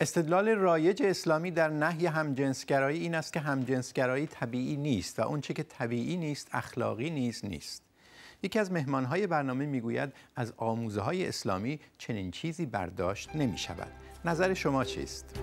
استدلال رایج اسلامی در نهی همجنسگرایی این است که همجنسگرایی طبیعی نیست و اونچه که طبیعی نیست اخلاقی نیست نیست یکی از مهمانهای برنامه میگوید از آموزه های اسلامی چنین چیزی برداشت نمی شود نظر شما چیست؟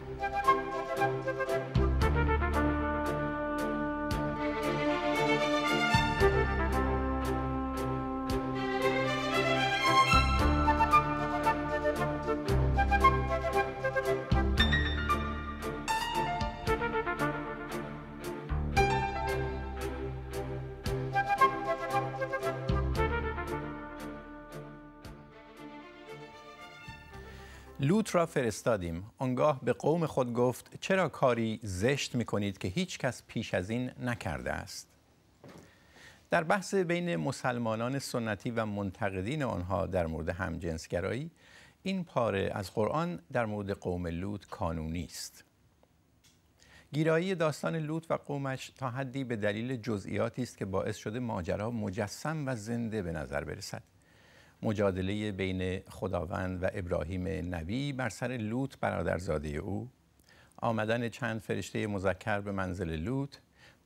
لوط را فرستادیم آنگاه به قوم خود گفت چرا کاری زشت می کنید که هیچ کس پیش از این نکرده است در بحث بین مسلمانان سنتی و منتقدین آنها در مورد همجنسگرایی این پاره از قرآن در مورد قوم لوط کانونی است گیرایی داستان لوط و قومش تا حدی به دلیل جزئیاتی است که باعث شده ماجرا مجسم و زنده به نظر برسد مجادله بین خداوند و ابراهیم نبی بر سر لوط برادرزاده او آمدن چند فرشته مذکر به منزل لوط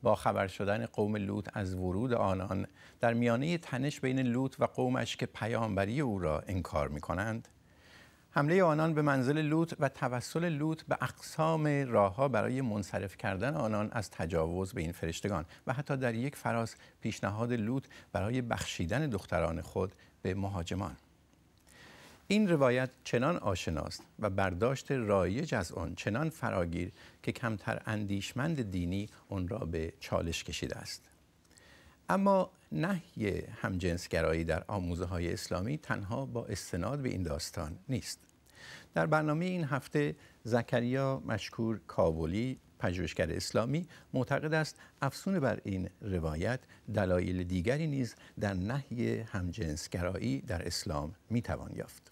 با خبر شدن قوم لوط از ورود آنان در میانه تنش بین لوط و قومش که پیامبری او را انکار می کنند حمله آنان به منزل لوط و توسل لوط به اقسام راهها برای منصرف کردن آنان از تجاوز به این فرشتگان و حتی در یک فراز پیشنهاد لوط برای بخشیدن دختران خود به مهاجمان این روایت چنان آشناست و برداشت رایج از آن چنان فراگیر که کمتر اندیشمند دینی آن را به چالش کشیده است اما نهی همجنسگرایی در آموزه های اسلامی تنها با استناد به این داستان نیست در برنامه این هفته زکریا مشکور کابلی پژوهشگر اسلامی معتقد است افسون بر این روایت دلایل دیگری نیز در نحی همجنسگرایی در اسلام میتوان یافت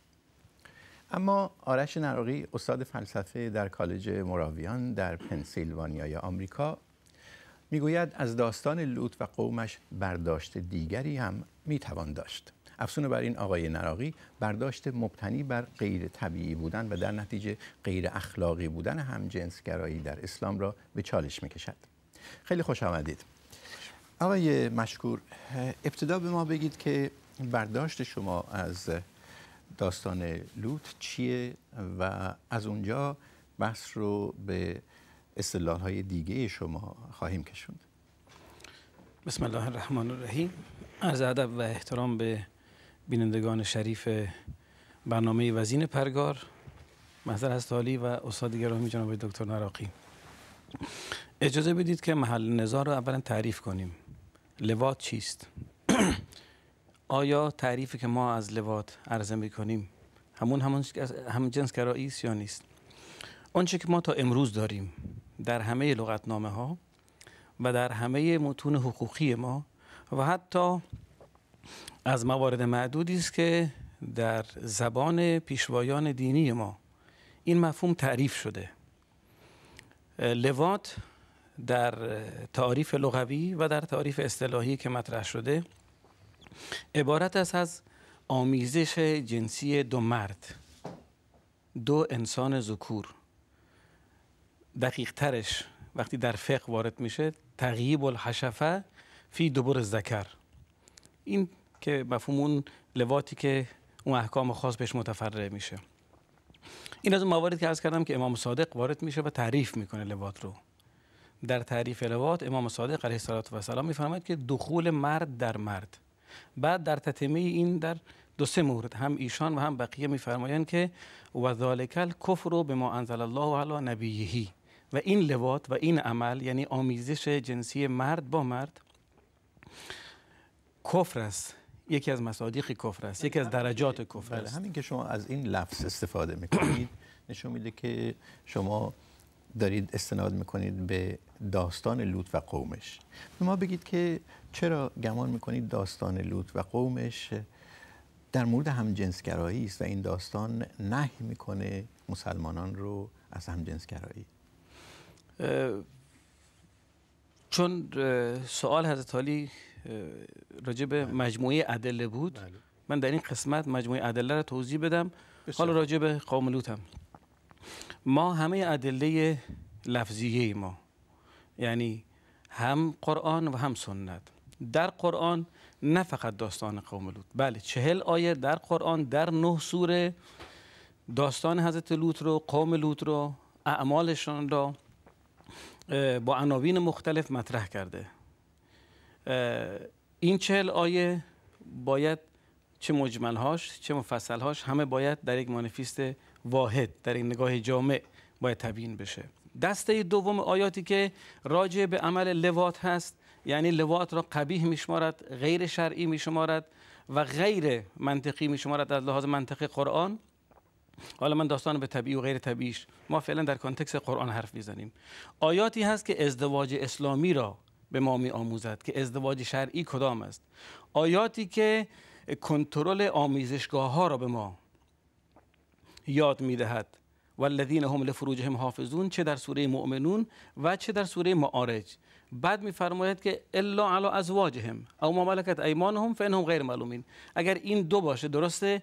اما آرش نراقی استاد فلسفه در کالج مراویان در پنسیلوانیای آمریکا میگوید از داستان لوط و قومش برداشت دیگری هم میتوان داشت افسون بر این آقای نراقی برداشت مبتنی بر غیر طبیعی بودن و در نتیجه غیر اخلاقی بودن همجنسگرایی در اسلام را به چالش میکشد خیلی خوش آمدید آقای مشکور ابتدا به ما بگید که برداشت شما از داستان لوت چیه و از اونجا بحث رو به استدلال های دیگه شما خواهیم کشوند بسم الله الرحمن الرحیم عرض ادب و احترام به بینندگان شریف برنامه وزین پرگار محضر هستالی و استاد گرامی جناب دکتر نراقی اجازه بدید که محل نظار رو اولا تعریف کنیم لوات چیست؟ آیا تعریفی که ما از لوات عرضه می کنیم همون همون هم جنس گرایی است یا نیست آنچه که ما تا امروز داریم در همه لغتنامه ها و در همه متون حقوقی ما و حتی از موارد معدودی است که در زبان پیشوایان دینی ما این مفهوم تعریف شده لوات در تعریف لغوی و در تعریف اصطلاحی که مطرح شده عبارت است از آمیزش جنسی دو مرد دو انسان ذکور دقیق وقتی در فقه وارد میشه تغییب الحشفه فی دبر ذکر. این که مفهوم اون لواتی که اون احکام خاص بهش متفرع میشه این از اون مواردی که عرض کردم که امام صادق وارد میشه و تعریف میکنه لوات رو در تعریف لوات امام صادق علیه السلام میفرماید که دخول مرد در مرد بعد در تتمه این در دو سه مورد هم ایشان و هم بقیه میفرمایند که و ذالک الکفر به ما انزل الله علی نبیه و این لوات و این عمل یعنی آمیزش جنسی مرد با مرد کفر است یکی از مصادیق کفر است یکی از درجات کفر بله، همین که شما از این لفظ استفاده میکنید نشون میده که شما دارید استناد میکنید به داستان لوط و قومش به ما بگید که چرا گمان میکنید داستان لوط و قومش در مورد همجنسگرایی است و این داستان نهی میکنه مسلمانان رو از همجنسگرایی چون سوال حضرت علی راجع به بله. مجموعه ادله بود بله. من در این قسمت مجموعه ادله را توضیح بدم حالا راجع به قوم هم ما همه ادله لفظیه ما یعنی هم قرآن و هم سنت در قرآن نه فقط داستان قوم لوط بله چهل آیه در قرآن در نه سوره داستان حضرت لوط رو قوم لوط رو اعمالشان را با عناوین مختلف مطرح کرده این چهل آیه باید چه مجملهاش چه مفصلهاش همه باید در یک منفیست واحد در این نگاه جامع باید تبیین بشه دسته دوم آیاتی که راجع به عمل لوات هست یعنی لوات را قبیح میشمارد غیر شرعی میشمارد و غیر منطقی میشمارد از لحاظ منطق قرآن حالا من داستان به طبیعی و غیر طبیعیش ما فعلا در کانتکس قرآن حرف میزنیم آیاتی هست که ازدواج اسلامی را به ما می آموزد که ازدواج شرعی کدام است آیاتی که کنترل آمیزشگاه ها را به ما یاد می دهد والذین هم لفروجهم حافظون چه در سوره مؤمنون و چه در سوره معارج بعد فرماید که الا علی ازواجهم او ما ملکت ایمانهم فانهم غیر معلومین اگر این دو باشه درسته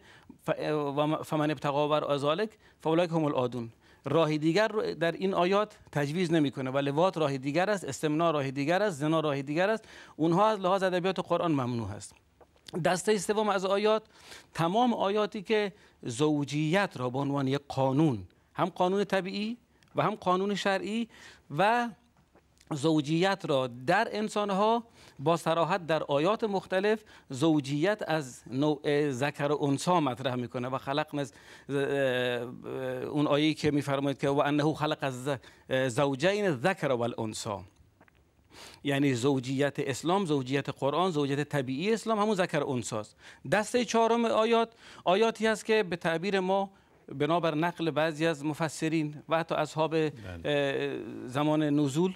فمن ابتغا بر ازالک فاولئک هم راه دیگر رو در این آیات تجویز نمیکنه و وات راه دیگر است استمنا راه دیگر است زنا راه دیگر است اونها از لحاظ ادبیات قرآن ممنوع است دسته سوم از آیات تمام آیاتی که زوجیت را به عنوان یک قانون هم قانون طبیعی و هم قانون شرعی و زوجیت را در انسانها با سراحت در آیات مختلف زوجیت از نوع ذکر و انسا مطرح میکنه و خلق از اون آیه که میفرماید که و انه خلق از زوجین ذکر و الانسا یعنی زوجیت اسلام زوجیت قرآن زوجیت طبیعی اسلام همون ذکر انساست دسته چهارم آیات آیاتی است که به تعبیر ما بنابر نقل بعضی از مفسرین و حتی اصحاب بله. زمان نزول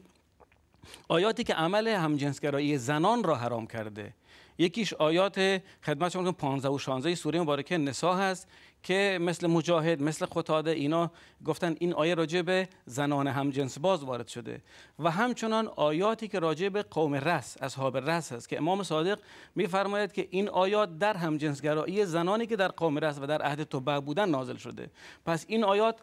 آیاتی که عمل همجنسگرایی زنان را حرام کرده یکیش آیات خدمت شما 15 و 16 سوره مبارکه نسا هست که مثل مجاهد مثل خطاده اینا گفتن این آیه راجع به زنان همجنس باز وارد شده و همچنان آیاتی که راجع به قوم رس اصحاب رس هست که امام صادق میفرماید که این آیات در همجنسگرایی زنانی که در قوم رس و در عهد توبه بودن نازل شده پس این آیات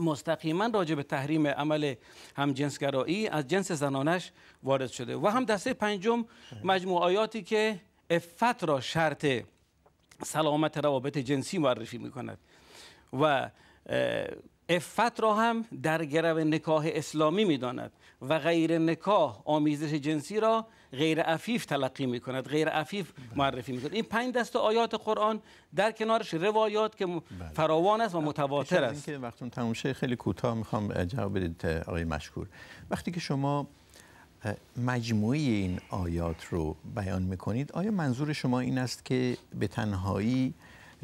مستقیما راجع به تحریم عمل همجنسگرایی از جنس زنانش وارد شده و هم دسته پنجم مجموع آیاتی که افت را شرط سلامت روابط جنسی معرفی می کند و افت را هم در گرو نکاح اسلامی می و غیر نکاه آمیزش جنسی را غیر عفیف تلقی می کند غیر عفیف معرفی می کند این پنج دست آیات قرآن در کنارش روایات که بله. فراوان است و متواتر است که وقتون تموم خیلی کوتاه میخوام جواب بدید آقای مشکور وقتی که شما مجموعی این آیات رو بیان میکنید آیا منظور شما این است که به تنهایی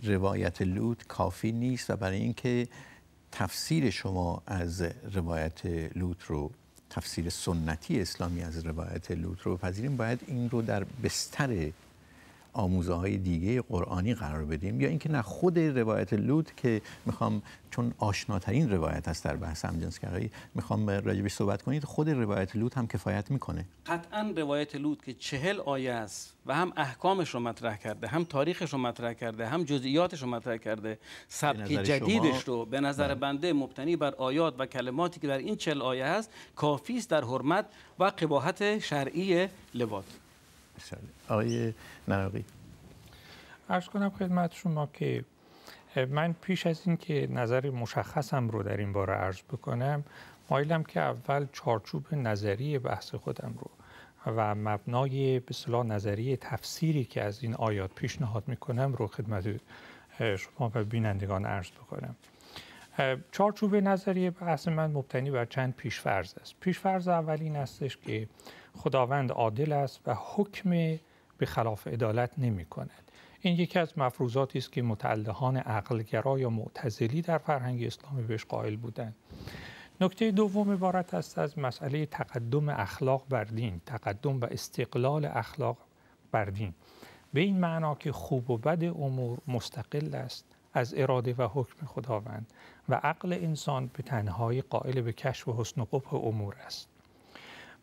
روایت لوط کافی نیست و برای اینکه تفسیر شما از روایت لوط رو تفسیر سنتی اسلامی از روایت لوت رو بپذیریم باید این رو در بستر آموزه های دیگه قرآنی قرار بدیم یا اینکه نه خود روایت لوط که میخوام چون آشناترین روایت هست در بحث کرایی میخوام راجبش صحبت کنید خود روایت لوط هم کفایت میکنه قطعا روایت لوط که چهل آیه است و هم احکامش رو مطرح کرده هم تاریخش رو مطرح کرده هم جزئیاتش رو مطرح کرده سبک جدیدش رو به نظر بله. بنده مبتنی بر آیات و کلماتی که در این چهل آیه است کافی است در حرمت و قباحت شرعی لوات آقای نراقی ارز کنم خدمت شما که من پیش از این که نظر مشخصم رو در این باره ارز بکنم مایلم که اول چارچوب نظری بحث خودم رو و مبنای به صلاح نظری تفسیری که از این آیات پیشنهاد میکنم رو خدمت شما و بینندگان عرض بکنم چارچوب نظری بحث من مبتنی بر چند پیشفرز است پیشفرز اول این استش که خداوند عادل است و حکم به خلاف عدالت نمی کند این یکی از مفروضاتی است که متعلقان عقلگرا یا معتزلی در فرهنگ اسلامی بهش قائل بودند نکته دوم عبارت است از مسئله تقدم اخلاق بر دین تقدم و استقلال اخلاق بر دین به این معنا که خوب و بد امور مستقل است از اراده و حکم خداوند و عقل انسان به تنهایی قائل به کشف و حسن و قبح امور است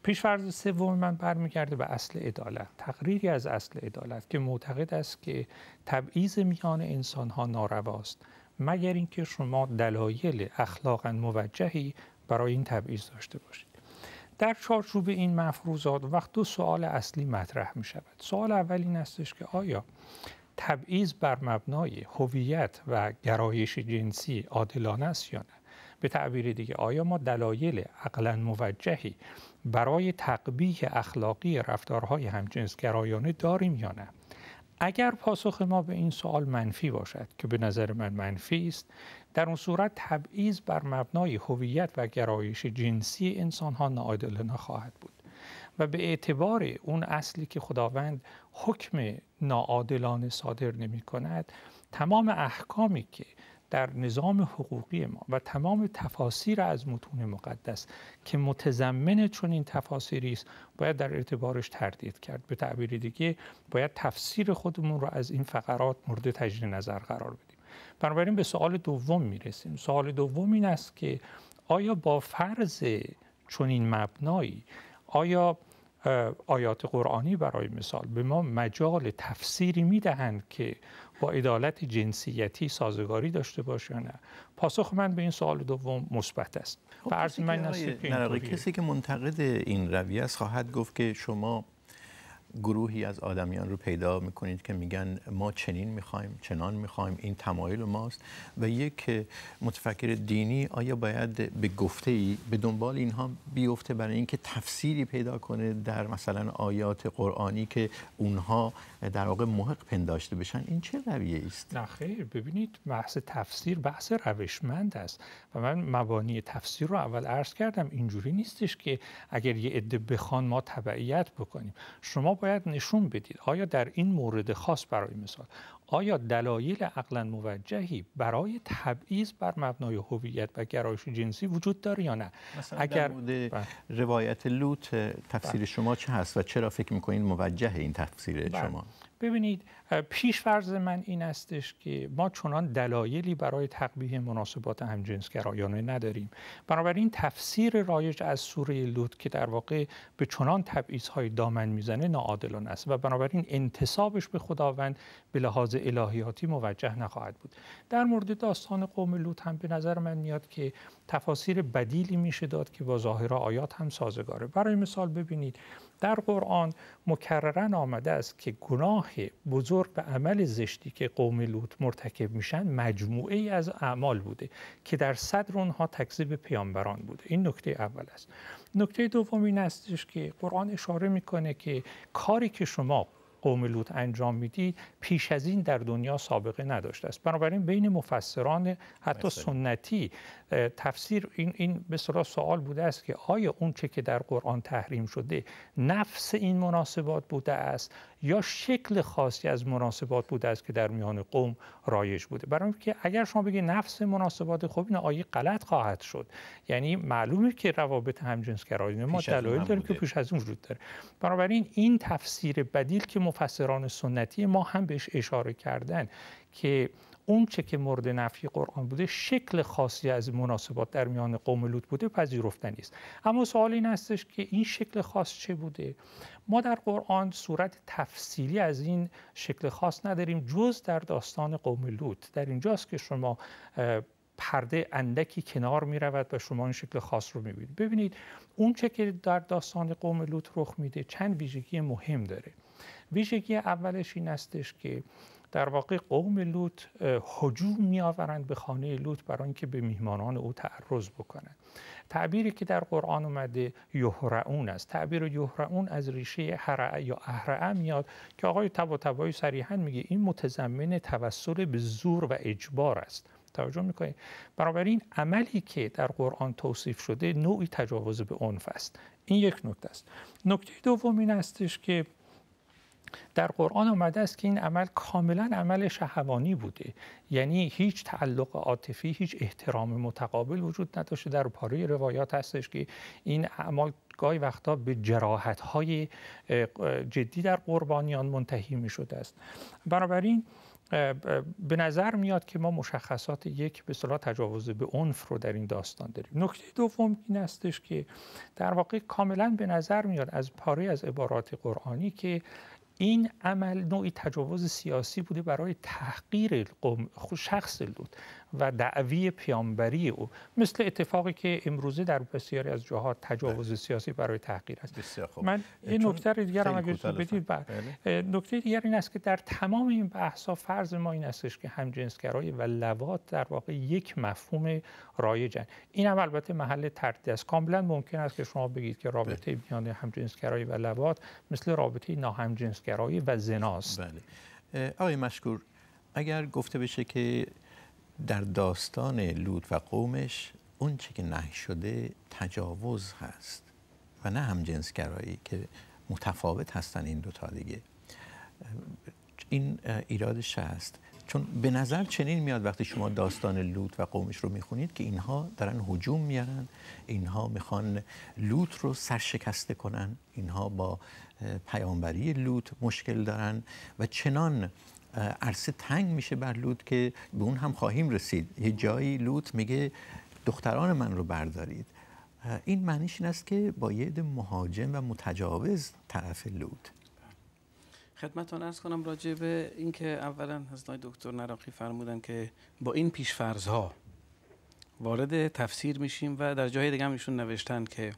فرض سوم من برمیگرده به اصل عدالت تقریری از اصل عدالت که معتقد است که تبعیض میان انسانها نارواست مگر اینکه شما دلایل اخلاقا موجهی برای این تبعیض داشته باشید در چارچوب این مفروضات وقت دو سوال اصلی مطرح می شود سوال اول این استش که آیا تبعیض بر مبنای هویت و گرایش جنسی عادلانه است یا نه به تعبیر دیگه آیا ما دلایل عقلا موجهی برای تقبیه اخلاقی رفتارهای همجنسگرایانه داریم یا نه اگر پاسخ ما به این سوال منفی باشد که به نظر من منفی است در اون صورت تبعیض بر مبنای هویت و گرایش جنسی انسان ها ناعادلانه خواهد بود و به اعتبار اون اصلی که خداوند حکم ناعادلانه صادر نمی کند تمام احکامی که در نظام حقوقی ما و تمام تفاسیر از متون مقدس که متضمن چون این تفاسیری است باید در اعتبارش تردید کرد به تعبیر دیگه باید تفسیر خودمون رو از این فقرات مورد تجدید نظر قرار بدیم بنابراین به سوال دوم میرسیم سوال دوم این است که آیا با فرض این مبنایی آیا آیات قرآنی برای مثال به ما مجال تفسیری میدهند که با عدالت جنسیتی سازگاری داشته باشه یا نه پاسخ من به این سوال دوم مثبت است خب من کسی که منتقد این رویه است خواهد گفت که شما گروهی از آدمیان رو پیدا میکنید که میگن ما چنین میخوایم چنان میخوایم این تمایل ماست و یک متفکر دینی آیا باید به گفته ای به دنبال اینها بیفته برای اینکه تفسیری پیدا کنه در مثلا آیات قرآنی که اونها در واقع محق پنداشته بشن این چه رویه است نه خیر ببینید بحث تفسیر بحث روشمند است و من مبانی تفسیر رو اول عرض کردم اینجوری نیستش که اگر یه عده بخوان ما تبعیت بکنیم شما باید نشون بدید آیا در این مورد خاص برای مثال آیا دلایل عقلا موجهی برای تبعیض بر مبنای هویت و گرایش جنسی وجود داره یا نه مثلا اگر در بله. روایت لوط تفسیر بله. شما چه هست و چرا فکر میکنید موجه این تفسیر بله. شما ببینید پیش فرض من این استش که ما چنان دلایلی برای تقبیه مناسبات همجنسگرایانه نداریم بنابراین تفسیر رایج از سوره لوط که در واقع به چنان های دامن میزنه ناعادلانه است و بنابراین انتصابش به خداوند به لحاظ الهیاتی موجه نخواهد بود در مورد داستان قوم لوط هم به نظر من میاد که تفاسیر بدیلی میشه داد که با ظاهر آیات هم سازگاره برای مثال ببینید در قرآن مکررن آمده است که گناه بزرگ به عمل زشتی که قوم لوط مرتکب میشن مجموعه ای از اعمال بوده که در صدر اونها تکذیب پیامبران بوده این نکته اول است نکته دوم این هستش که قرآن اشاره میکنه که کاری که شما قوم لوط انجام میدید پیش از این در دنیا سابقه نداشته است بنابراین بین مفسران حتی سنتی تفسیر این این به سوال بوده است که آیا اون چه که در قرآن تحریم شده نفس این مناسبات بوده است یا شکل خاصی از مناسبات بوده است که در میان قوم رایج بوده برای اینکه اگر شما بگید نفس مناسبات خوب این آیه غلط خواهد شد یعنی معلومه که روابط همجنسگرایانه ما دلایل داریم که پیش از اون وجود داره بنابراین این تفسیر بدیل که مفسران سنتی ما هم بهش اشاره کردن که اون چه که مورد نفی قرآن بوده شکل خاصی از مناسبات در میان قوم لوط بوده پذیرفتنی است اما سوال این هستش که این شکل خاص چه بوده ما در قرآن صورت تفصیلی از این شکل خاص نداریم جز در داستان قوم لوط در اینجاست که شما پرده اندکی کنار می رود و شما این شکل خاص رو می بینید ببینید اون چه که در داستان قوم لوط رخ میده چند ویژگی مهم داره ویژگی اولش این استش که در واقع قوم لوط هجوم می به خانه لوط برای اینکه به میهمانان او تعرض بکنند تعبیری که در قرآن اومده یهرعون است تعبیر یهرعون از ریشه هرع یا اهرعه میاد که آقای طباطبایی صریحا میگه این متضمن توسل به زور و اجبار است توجه میکنید این عملی که در قرآن توصیف شده نوعی تجاوز به عنف است این یک نکته است نکته دوم این که در قرآن آمده است که این عمل کاملا عمل شهوانی بوده یعنی هیچ تعلق عاطفی هیچ احترام متقابل وجود نداشته در پاره روایات هستش که این اعمال گاهی وقتا به جراحت های جدی در قربانیان منتهی می شده است بنابراین به نظر میاد که ما مشخصات یک به صلاح تجاوز به عنف رو در این داستان داریم نکته دوم این استش که در واقع کاملا به نظر میاد از پاره از عبارات قرآنی که این عمل نوعی تجاوز سیاسی بوده برای تحقیر قوم شخص لوط و دعوی پیامبری او مثل اتفاقی که امروزه در بسیاری از جاها تجاوز بله. سیاسی برای تحقیر است من این نکته دیگر هم اگر بدید بله. بله. نکته دیگر این است که در تمام این بحث‌ها فرض ما این استش که همجنسگرایی و لوات در واقع یک مفهوم رایجن این هم البته محل تردید است کاملا ممکن است که شما بگید که رابطه میان همجنسگرایی و لوات مثل رابطه ناهمجنسگرایی گرایی و زناست بله. آقای مشکور اگر گفته بشه که در داستان لوط و قومش اون چی که نه شده تجاوز هست و نه همجنسگرایی که متفاوت هستن این دوتا دیگه این ایرادش هست چون به نظر چنین میاد وقتی شما داستان لوط و قومش رو میخونید که اینها دارن هجوم میارن اینها میخوان لوط رو سرشکسته کنن اینها با پیامبری لوط مشکل دارن و چنان عرصه تنگ میشه بر لوط که به اون هم خواهیم رسید یه جایی لوط میگه دختران من رو بردارید این معنیش این است که با یه مهاجم و متجاوز طرف لوط خدمتتون ارز کنم راجع به اینکه اولا نای دکتر نراقی فرمودن که با این پیش ها وارد تفسیر میشیم و در جای دیگه هم ایشون نوشتن که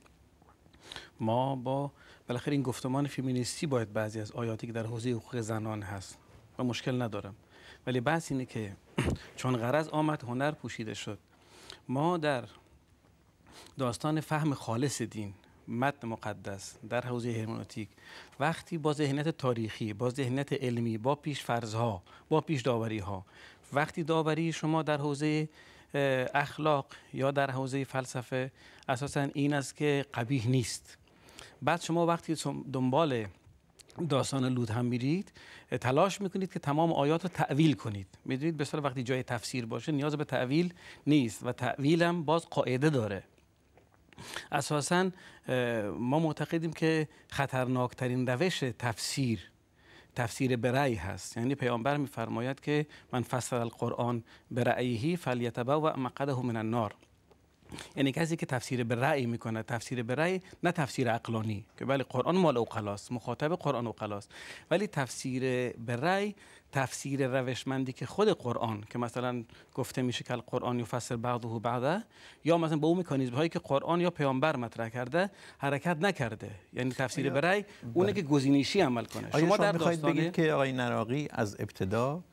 ما با بالاخره این گفتمان فیمینیستی باید بعضی از آیاتی که در حوزه حقوق زنان هست و مشکل ندارم ولی بحث اینه که چون غرض آمد هنر پوشیده شد ما در داستان فهم خالص دین متن مقدس در حوزه هرمنوتیک وقتی با ذهنیت تاریخی با ذهنیت علمی با پیش فرضها با پیش داوری ها وقتی داوری شما در حوزه اخلاق یا در حوزه فلسفه اساسا این است که قبیح نیست بعد شما وقتی دنبال داستان لوط هم میرید تلاش میکنید که تمام آیات رو تعویل کنید میدونید به وقتی جای تفسیر باشه نیاز به تعویل نیست و تعویل هم باز قاعده داره اساسا ما معتقدیم که خطرناکترین روش تفسیر تفسیر برای هست یعنی پیامبر میفرماید که من فسر القرآن برعیه و مقده من النار یعنی کسی که تفسیر به رأی میکنه تفسیر به رأی نه تفسیر عقلانی که ولی بله قرآن مال خلاص مخاطب قرآن خلاص ولی تفسیر به رأی تفسیر روشمندی که خود قرآن که مثلا گفته میشه که قرآن یفسر بعضه بعده یا مثلا به اون مکانیزم هایی که قرآن یا پیامبر مطرح کرده حرکت نکرده یعنی تفسیر برای اونه بله. که گزینشی عمل کنه شما در بگید که آقای نراقی از ابتدا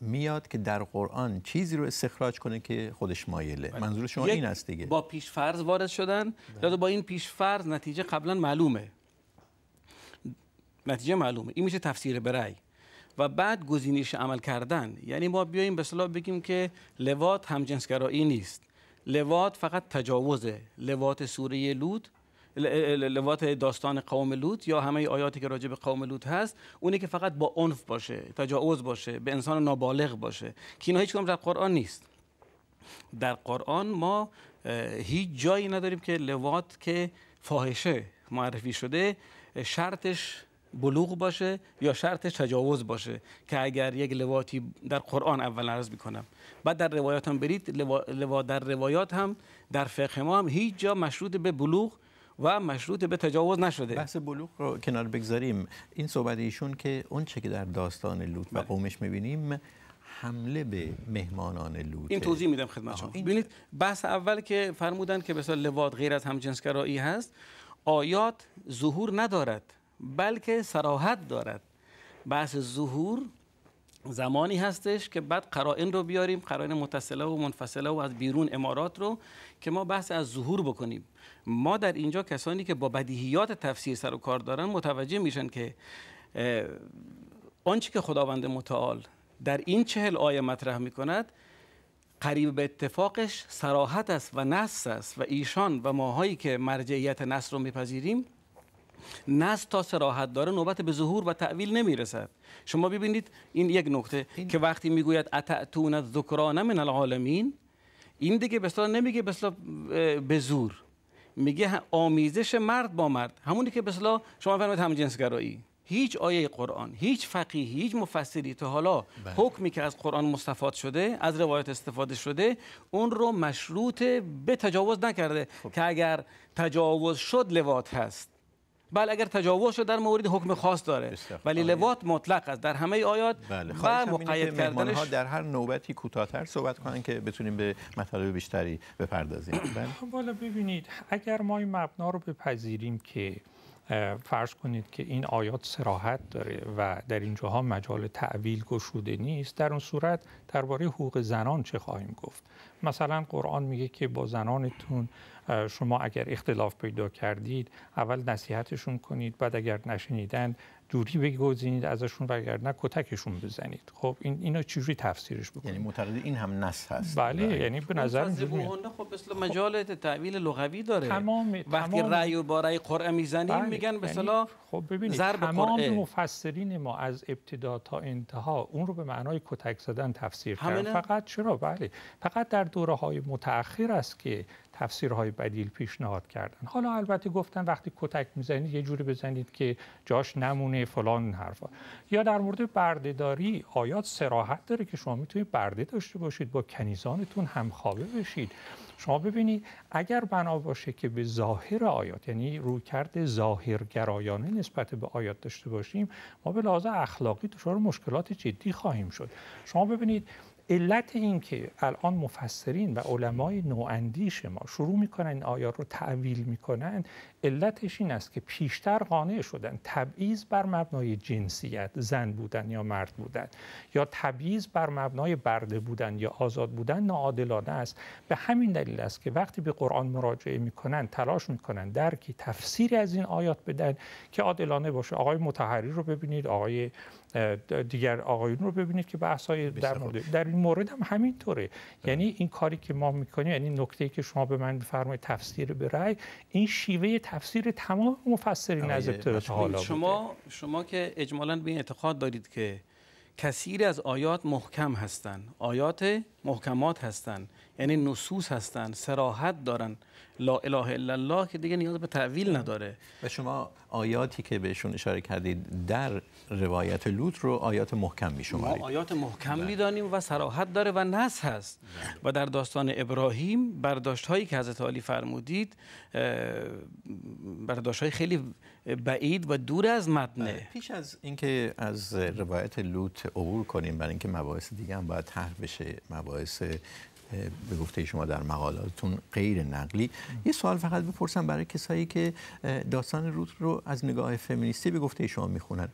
میاد که در قرآن چیزی رو استخراج کنه که خودش مایله بله. منظور شما این است دیگه با پیش فرض وارد شدن یا بله. با این پیش فرض نتیجه قبلا معلومه نتیجه معلومه این میشه تفسیر برای و بعد گزینش عمل کردن یعنی ما بیایم به صلاح بگیم که لوات همجنسگرایی نیست لوات فقط تجاوزه لوات سوره لود لوات داستان قوم لوط یا همه آیاتی که راجع به قوم لوط هست اونی که فقط با عنف باشه تجاوز باشه به انسان نابالغ باشه که اینا هیچ در قرآن نیست در قرآن ما هیچ جایی نداریم که لوات که فاحشه معرفی شده شرطش بلوغ باشه یا شرطش تجاوز باشه که اگر یک لواتی در قرآن اول عرض بکنم بعد در روایات هم برید در روایات هم در فقه ما هم هیچ جا مشروط به بلوغ و مشروط به تجاوز نشده بحث بلوغ رو کنار بگذاریم این صحبت ایشون که اون چه که در داستان لوط و بله. قومش میبینیم حمله به مهمانان لوط این توضیح میدم خدمت شما ببینید بحث اول که فرمودن که مثلا لواد غیر از همجنسگرایی هست آیات ظهور ندارد بلکه سراحت دارد بحث ظهور زمانی هستش که بعد قرائن رو بیاریم قرائن متصله و منفصله و از بیرون امارات رو که ما بحث از ظهور بکنیم ما در اینجا کسانی که با بدیهیات تفسیر سر و کار دارن متوجه میشن که آنچه که خداوند متعال در این چهل آیه مطرح میکند قریب به اتفاقش سراحت است و نص است و ایشان و ماهایی که مرجعیت نص رو میپذیریم نزد تا سراحت داره نوبت به ظهور و تعویل نمیرسد شما ببینید این یک نکته که وقتی میگوید اتعتون الذکران من العالمین این دیگه بسلا نمیگه بسلا به زور میگه آمیزش مرد با مرد همونی که بسلا شما هم همجنسگرایی هیچ آیه قرآن هیچ فقیه هیچ مفسری تا حالا بله. حکمی که از قرآن مستفاد شده از روایت استفاده شده اون رو مشروط به تجاوز نکرده خب. که اگر تجاوز شد لوات هست بله اگر تجاوز شد در مورد حکم خاص داره ولی آره. لوات مطلق است در همه آیات بله. و مقید کردنش ها در هر نوبتی کوتاهتر صحبت کنن که بتونیم به مطالب بیشتری بپردازیم بله. بله ببینید اگر ما این مبنا رو بپذیریم که فرض کنید که این آیات سراحت داره و در اینجاها مجال تعویل گشوده نیست در اون صورت درباره حقوق زنان چه خواهیم گفت مثلا قرآن میگه که با زنانتون شما اگر اختلاف پیدا کردید اول نصیحتشون کنید بعد اگر نشنیدند دوری بگذینید ازشون نه کتکشون بزنید خب این اینو چجوری تفسیرش بکنید یعنی معتقد این هم نص هست بله, بله. یعنی به نظر اینجوری خب مثل مجال تعویل لغوی داره تمام وقتی رأی و رأی قرعه میزنیم بله. میگن به یعنی اصطلاح خب ببینید تمام مفسرین ما از ابتدا تا انتها اون رو به معنای کتک زدن تفسیر کردن فقط چرا بله فقط در دوره های متأخر است که تفسیرهای بدیل پیشنهاد کردن حالا البته گفتن وقتی کتک میزنید یه جوری بزنید که جاش نمونه فلان حرفا یا در مورد بردهداری آیات سراحت داره که شما میتونید برده داشته باشید با کنیزانتون همخوابه بشید شما ببینید اگر بنا باشه که به ظاهر آیات یعنی رویکرد ظاهرگرایانه نسبت به آیات داشته باشیم ما به لحاظ اخلاقی دچار مشکلات جدی خواهیم شد شما ببینید علت این که الان مفسرین و علمای نواندیش ما شروع میکنن این آیات رو تعویل میکنن علتش این است که پیشتر قانع شدن تبعیض بر مبنای جنسیت زن بودن یا مرد بودن یا تبعیض بر مبنای برده بودن یا آزاد بودن ناعادلانه است به همین دلیل است که وقتی به قرآن مراجعه میکنن تلاش میکنن درکی تفسیری از این آیات بدن که عادلانه باشه آقای متحری رو ببینید آقای دیگر آقایون رو ببینید که بحث در در مورد هم همینطوره بله. یعنی این کاری که ما میکنیم یعنی نکته که شما به من بفرمایید تفسیر به رأی این شیوه تفسیر تمام مفسرین از ابتدا تا حالا شما شما که اجمالا به این اعتقاد دارید که کثیر از آیات محکم هستند آیات محکمات هستند یعنی نصوص هستن سراحت دارن لا اله الا الله که دیگه نیاز به تعویل نداره و شما آیاتی که بهشون اشاره کردید در روایت لوط رو آیات محکم می شمارید آیات محکم بله. می و سراحت داره و نص هست بله. و در داستان ابراهیم برداشت هایی که حضرت عالی فرمودید برداشت های خیلی بعید و دور از متنه بله. پیش از اینکه از روایت لوط عبور کنیم برای اینکه مباحث دیگه هم باید طرح بشه مباحث به گفته شما در مقالاتتون غیر نقلی یه سوال فقط بپرسم برای کسایی که داستان روت رو از نگاه فمینیستی به گفته شما میخونن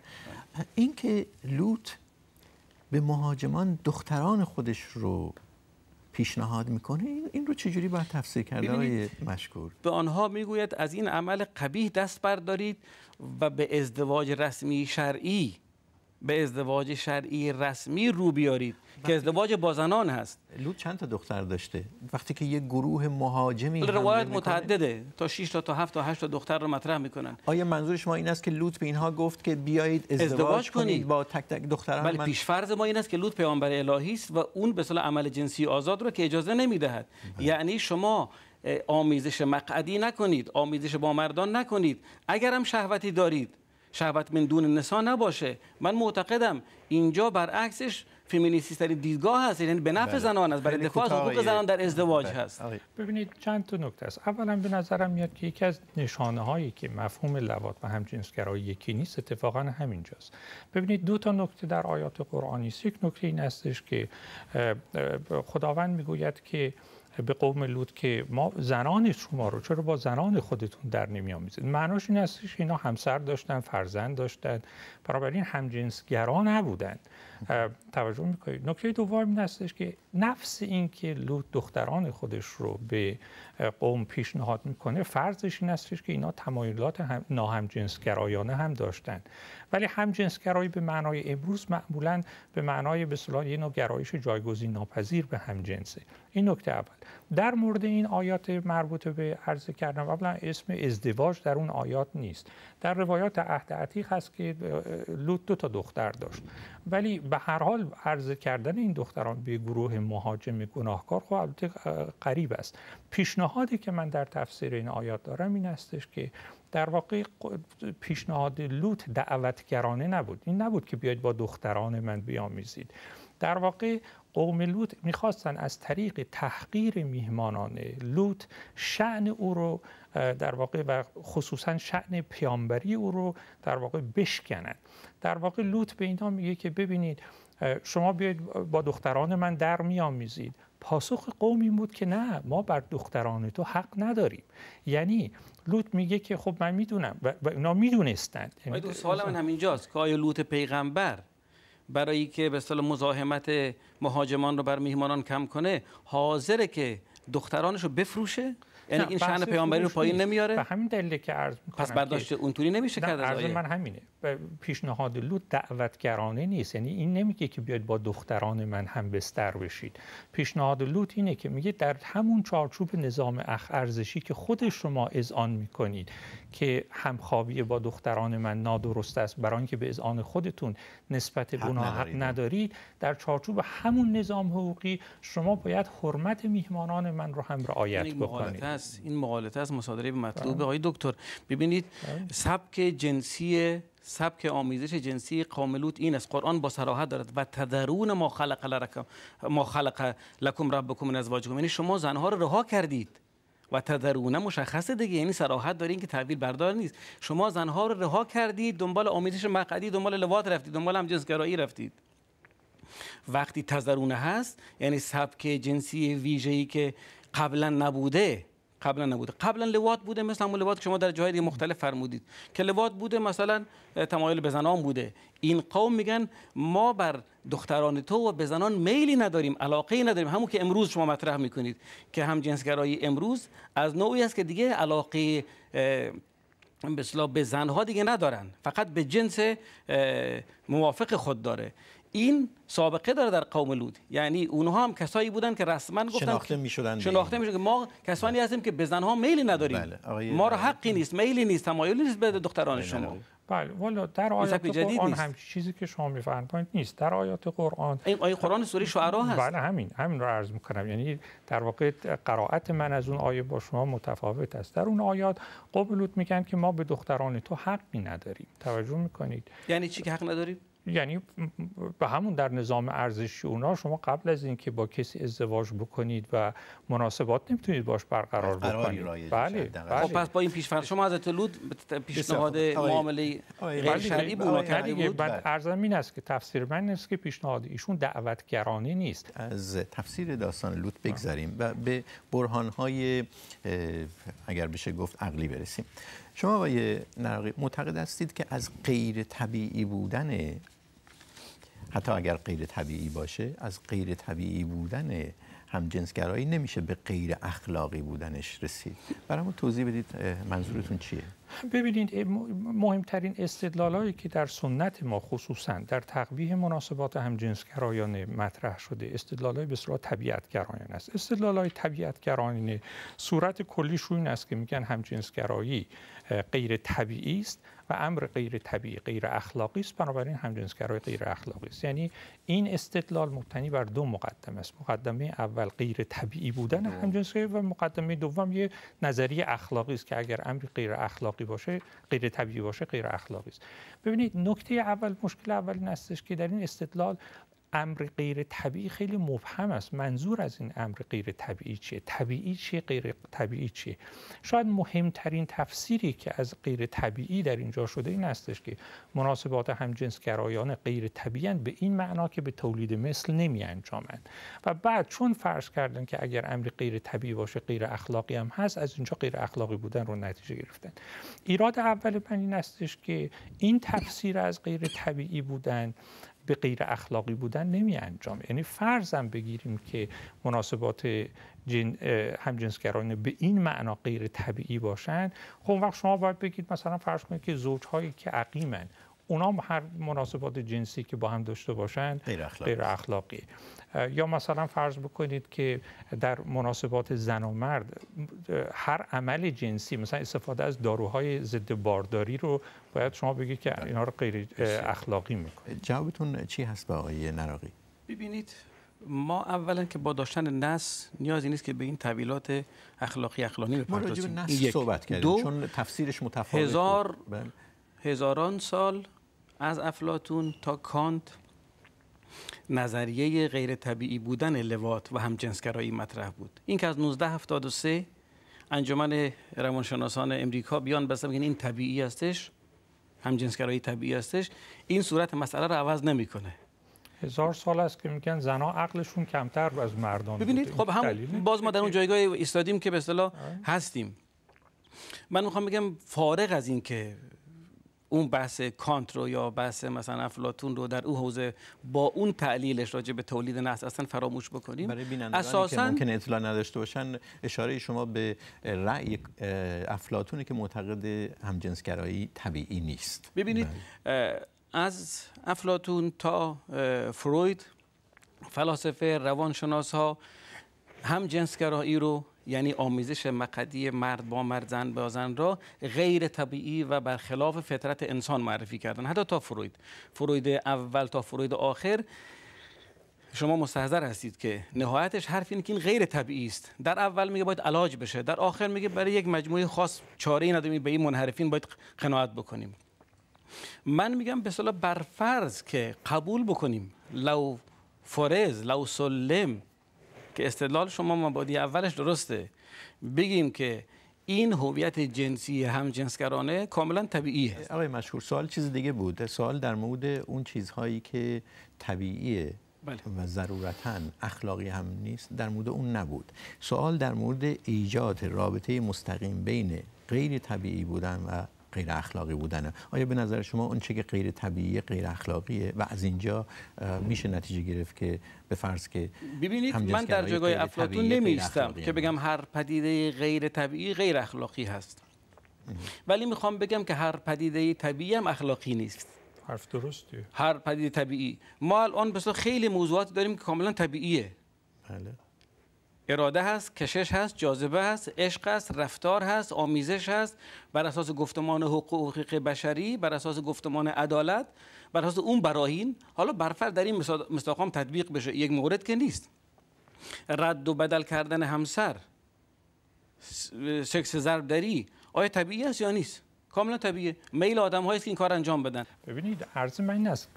اینکه لوت به مهاجمان دختران خودش رو پیشنهاد میکنه این رو چجوری باید تفسیر کرده های مشکور به آنها میگوید از این عمل قبیه دست بردارید و به ازدواج رسمی شرعی به ازدواج شرعی رسمی رو بیارید که بله. ازدواج با زنان هست لوط چند تا دختر داشته وقتی که یه گروه مهاجمی روایت متعدده تا 6 تا تا 7 تا 8 تا دختر رو مطرح میکنن آیا منظور شما این است که لوط به اینها گفت که بیایید ازدواج, کنید با تک تک دختران بله من... پیش فرض ما این است که لوط پیامبر الهی است و اون به صلاح عمل جنسی آزاد رو که اجازه نمیدهد بله. یعنی شما آمیزش مقعدی نکنید آمیزش با مردان نکنید اگرم شهوتی دارید شهوت من دون نسا نباشه من معتقدم اینجا برعکسش فمینیستی ترین دیدگاه هست یعنی به نفع بله. زنان است برای دفاع از حقوق زنان در ازدواج بله. هست ببینید چند تا نکته است اولا به نظرم میاد که یکی از نشانه هایی که مفهوم لواط و همجنسگرایی یکی نیست اتفاقا همینجاست ببینید دو تا نکته در آیات قرآنی سیک نکته این هستش که خداوند میگوید که به قوم لود که ما زنان شما رو چرا با زنان خودتون در نمی آمیزید معناش این است که اینا همسر داشتن فرزند داشتن بنابراین همجنسگرا نبودند توجه میکنید نکته دوم این هستش که نفس این که لوط دختران خودش رو به قوم پیشنهاد میکنه فرضش این هستش که اینا تمایلات هم، ناهمجنسگرایانه هم داشتن ولی همجنسگرایی به معنای امروز معمولا به معنای به یه نوع گرایش جایگزین ناپذیر به همجنسه این نکته اول در مورد این آیات مربوط به عرض کردن قبلا اسم ازدواج در اون آیات نیست در روایات عهد عتیق هست که لوط دو تا دختر داشت ولی به هر حال عرض کردن این دختران به گروه مهاجم گناهکار خب البته قریب است پیشنهادی که من در تفسیر این آیات دارم این هستش که در واقع پیشنهاد لوط دعوتگرانه نبود این نبود که بیاید با دختران من بیامیزید در واقع قوم لوط میخواستن از طریق تحقیر میهمانان لوط شعن او رو در واقع و خصوصا شعن پیامبری او رو در واقع بشکنن در واقع لوط به اینها میگه که ببینید شما بیاید با دختران من در میآمیزید پاسخ قومی بود که نه ما بر دختران تو حق نداریم یعنی لوط میگه که خب من میدونم و, و میدونستند سوال من همینجاست که آیا لوط پیغمبر برای که به اصطلاح مزاحمت مهاجمان رو بر میهمانان کم کنه حاضره که دخترانش رو بفروشه یعنی این شأن پیامبری رو پایین نمیاره به همین دلیل که عرض می‌کنم پس برداشت اونطوری نمیشه کرد از من همینه پیشنهاد لوط دعوتگرانه نیست یعنی این نمیگه که بیاید با دختران من هم بستر بشید پیشنهاد لوط اینه که میگه در همون چارچوب نظام اخ ارزشی که خود شما اذعان میکنید که همخوابی با دختران من نادرست است برای اینکه به اذعان خودتون نسبت به اونها حق ندارید در چارچوب همون نظام حقوقی شما باید حرمت میهمانان من رو هم رعایت یعنی بکنید است این مقالطه از مصادره به مطلوب بله. آقای دکتر ببینید بله. سبک جنسی سبک آمیزش جنسی قاملوت این است قرآن با صراحت دارد و تدرون ما خلق لکم ما خلق لکم ربکم از ازواجکم یعنی شما زنها رو رها کردید و تدرونه مشخصه دیگه یعنی صراحت دارین که تعبیر بردار نیست شما زنها رو رها کردید دنبال آمیزش مقعدی دنبال لوات رفتید دنبال گرایی رفتید وقتی تذرونه هست یعنی سبک جنسی ویژه‌ای که قبلا نبوده قبلا نبوده قبلا لوات بوده مثل همون لوات که شما در جای مختلف فرمودید که لوات بوده مثلا تمایل به زنان بوده این قوم میگن ما بر دختران تو و به زنان میلی نداریم علاقه نداریم همون که امروز شما مطرح میکنید که هم جنسگرایی امروز از نوعی است که دیگه علاقه به به زنها دیگه ندارن فقط به جنس موافق خود داره این سابقه داره در قوم لود یعنی اونها هم کسایی بودن که رسما گفتن شناخته میشدن شناخته میشدن که ما کسانی هستیم که به زنها میلی نداریم بله، ما رو حقی نیست میلی نیست تمایلی نیست به دختران بله، شما بله والا در آیات قرآن هم چیزی که شما میفرمایید نیست در آیات قرآن این آیه قرآن سوره شعرا هست بله همین همین رو عرض میکنم یعنی در واقع قرائت من از اون آیه با شما متفاوت است در اون آیات قبلوت میگن که ما به دختران تو حقی نداریم توجه میکنید یعنی چی که حق نداریم یعنی به همون در نظام ارزشی اونا شما قبل از اینکه با کسی ازدواج بکنید و مناسبات نمیتونید باش برقرار بکنید بله, بله. خب، پس با این فرض شما از اتلوت پیشنهاد معامله غیر شرعی بود بعد بله. ارزم این است که تفسیر من است که پیشنهاد ایشون دعوتگرانی نیست از تفسیر داستان لوت بگذاریم و به های اگر بشه گفت عقلی برسیم شما آقای نرقی معتقد هستید که از غیر طبیعی بودن حتی اگر غیر طبیعی باشه از غیر طبیعی بودن همجنسگرایی نمیشه به غیر اخلاقی بودنش رسید برامو توضیح بدید منظورتون چیه ببینید مهمترین استدلالایی که در سنت ما خصوصا در تقبیه مناسبات همجنسگرایانه مطرح شده استدلالای به صورت گرایانه است استدلالای گرایانه صورت کلیش این است که میگن همجنسگرایی غیر طبیعی است و امر غیر طبیعی غیر اخلاقی است بنابراین همجنسگرای غیر اخلاقی است یعنی این استدلال مبتنی بر دو مقدمه است مقدمه اول غیر طبیعی بودن بله. همجنسگرایی و مقدمه دوم یه نظریه اخلاقی است که اگر امر غیر اخلاقی باشه غیر طبیعی باشه غیر اخلاقی است ببینید نکته اول مشکل اول این استش که در این استدلال امر غیر طبیعی خیلی مبهم است منظور از این امر غیر طبیعی چیه طبیعی چیه غیر طبیعی چیه شاید مهمترین تفسیری که از غیر طبیعی در اینجا شده این هستش که مناسبات همجنسگرایان غیر طبیعی به این معنا که به تولید مثل نمی انجامند و بعد چون فرض کردن که اگر امر غیر طبیعی باشه غیر اخلاقی هم هست از اینجا غیر اخلاقی بودن رو نتیجه گرفتن ایراد اول من این که این تفسیر از غیر طبیعی بودن به غیر اخلاقی بودن نمی انجام یعنی فرضم بگیریم که مناسبات جن، به این معنا غیر طبیعی باشند خب وقت شما باید بگید مثلا فرض کنید که زوجهایی که عقیمن اونا هر مناسبات جنسی که با هم داشته باشند غیر, اخلاقی یا مثلا فرض بکنید که در مناسبات زن و مرد هر عمل جنسی مثلا استفاده از داروهای ضد بارداری رو باید شما بگید که بله. اینا رو غیر اخلاقی میکنید جوابتون چی هست به آقای نراقی ببینید ما اولا که با داشتن نس نیازی نیست که به این تعویلات اخلاقی اخلاقی بپردازیم ما راجع صحبت کردیم چون تفسیرش متفاوت هزار بله. هزاران سال از افلاتون تا کانت نظریه غیر طبیعی بودن لوات و همجنسگرایی مطرح بود این که از 1973 انجمن روانشناسان امریکا بیان بس بگن این طبیعی هستش همجنسگرایی طبیعی هستش این صورت مسئله رو عوض نمیکنه هزار سال است که میگن زنا عقلشون کمتر از مردان ببینید خب هم باز ما در اون جایگاه ایستادیم که به اصطلاح هستیم من میخوام بگم فارغ از این که اون بحث کانت رو یا بحث مثلا افلاتون رو در اون حوزه با اون تعلیلش راجع به تولید نفس اصلا فراموش بکنیم برای بینندگانی که ممکن اطلاع نداشته باشن اشاره شما به رأی افلاتونه که معتقد همجنسگرایی طبیعی نیست ببینید بله. از افلاتون تا فروید فلاسفه روانشناس ها هم جنسگرایی رو یعنی آمیزش مقدی مرد با مرد زن با زن را غیر طبیعی و برخلاف فطرت انسان معرفی کردن حتی تا فروید فروید اول تا فروید آخر شما مستحضر هستید که نهایتش حرف اینه که این غیر طبیعی است در اول میگه باید علاج بشه در آخر میگه برای یک مجموعه خاص چاره ای به این منحرفین باید قناعت بکنیم من میگم به صلاح برفرض که قبول بکنیم لو فرز لو سلم که استدلال شما مبادی اولش درسته بگیم که این هویت جنسی همجنسگرانه کاملا طبیعیه آقای مشهور سوال چیز دیگه بود سوال در مورد اون چیزهایی که طبیعیه بله. و ضرورتا اخلاقی هم نیست در مورد اون نبود سوال در مورد ایجاد رابطه مستقیم بین غیر طبیعی بودن و غیر اخلاقی بودنه آیا به نظر شما اون چه که غیر طبیعی غیر اخلاقیه و از اینجا میشه نتیجه گرفت که به فرض که ببینید من در جایگاه افلاطون نمیستم که بگم هر پدیده غیر طبیعی غیر اخلاقی هست ولی میخوام بگم که هر پدیده طبیعی هم اخلاقی نیست حرف درسته هر پدیده طبیعی ما الان بسیار خیلی موضوعات داریم که کاملا طبیعیه بله اراده هست کشش هست جاذبه هست عشق هست رفتار هست آمیزش هست بر اساس گفتمان حقوق بشری بر اساس گفتمان عدالت بر اساس اون براهین حالا برفر در این مستقام تطبیق بشه یک مورد که نیست رد و بدل کردن همسر سکس ضربدری آیا طبیعی است یا نیست کاملا طبیعی. میل آدم که این کار انجام بدن ببینید عرض من این است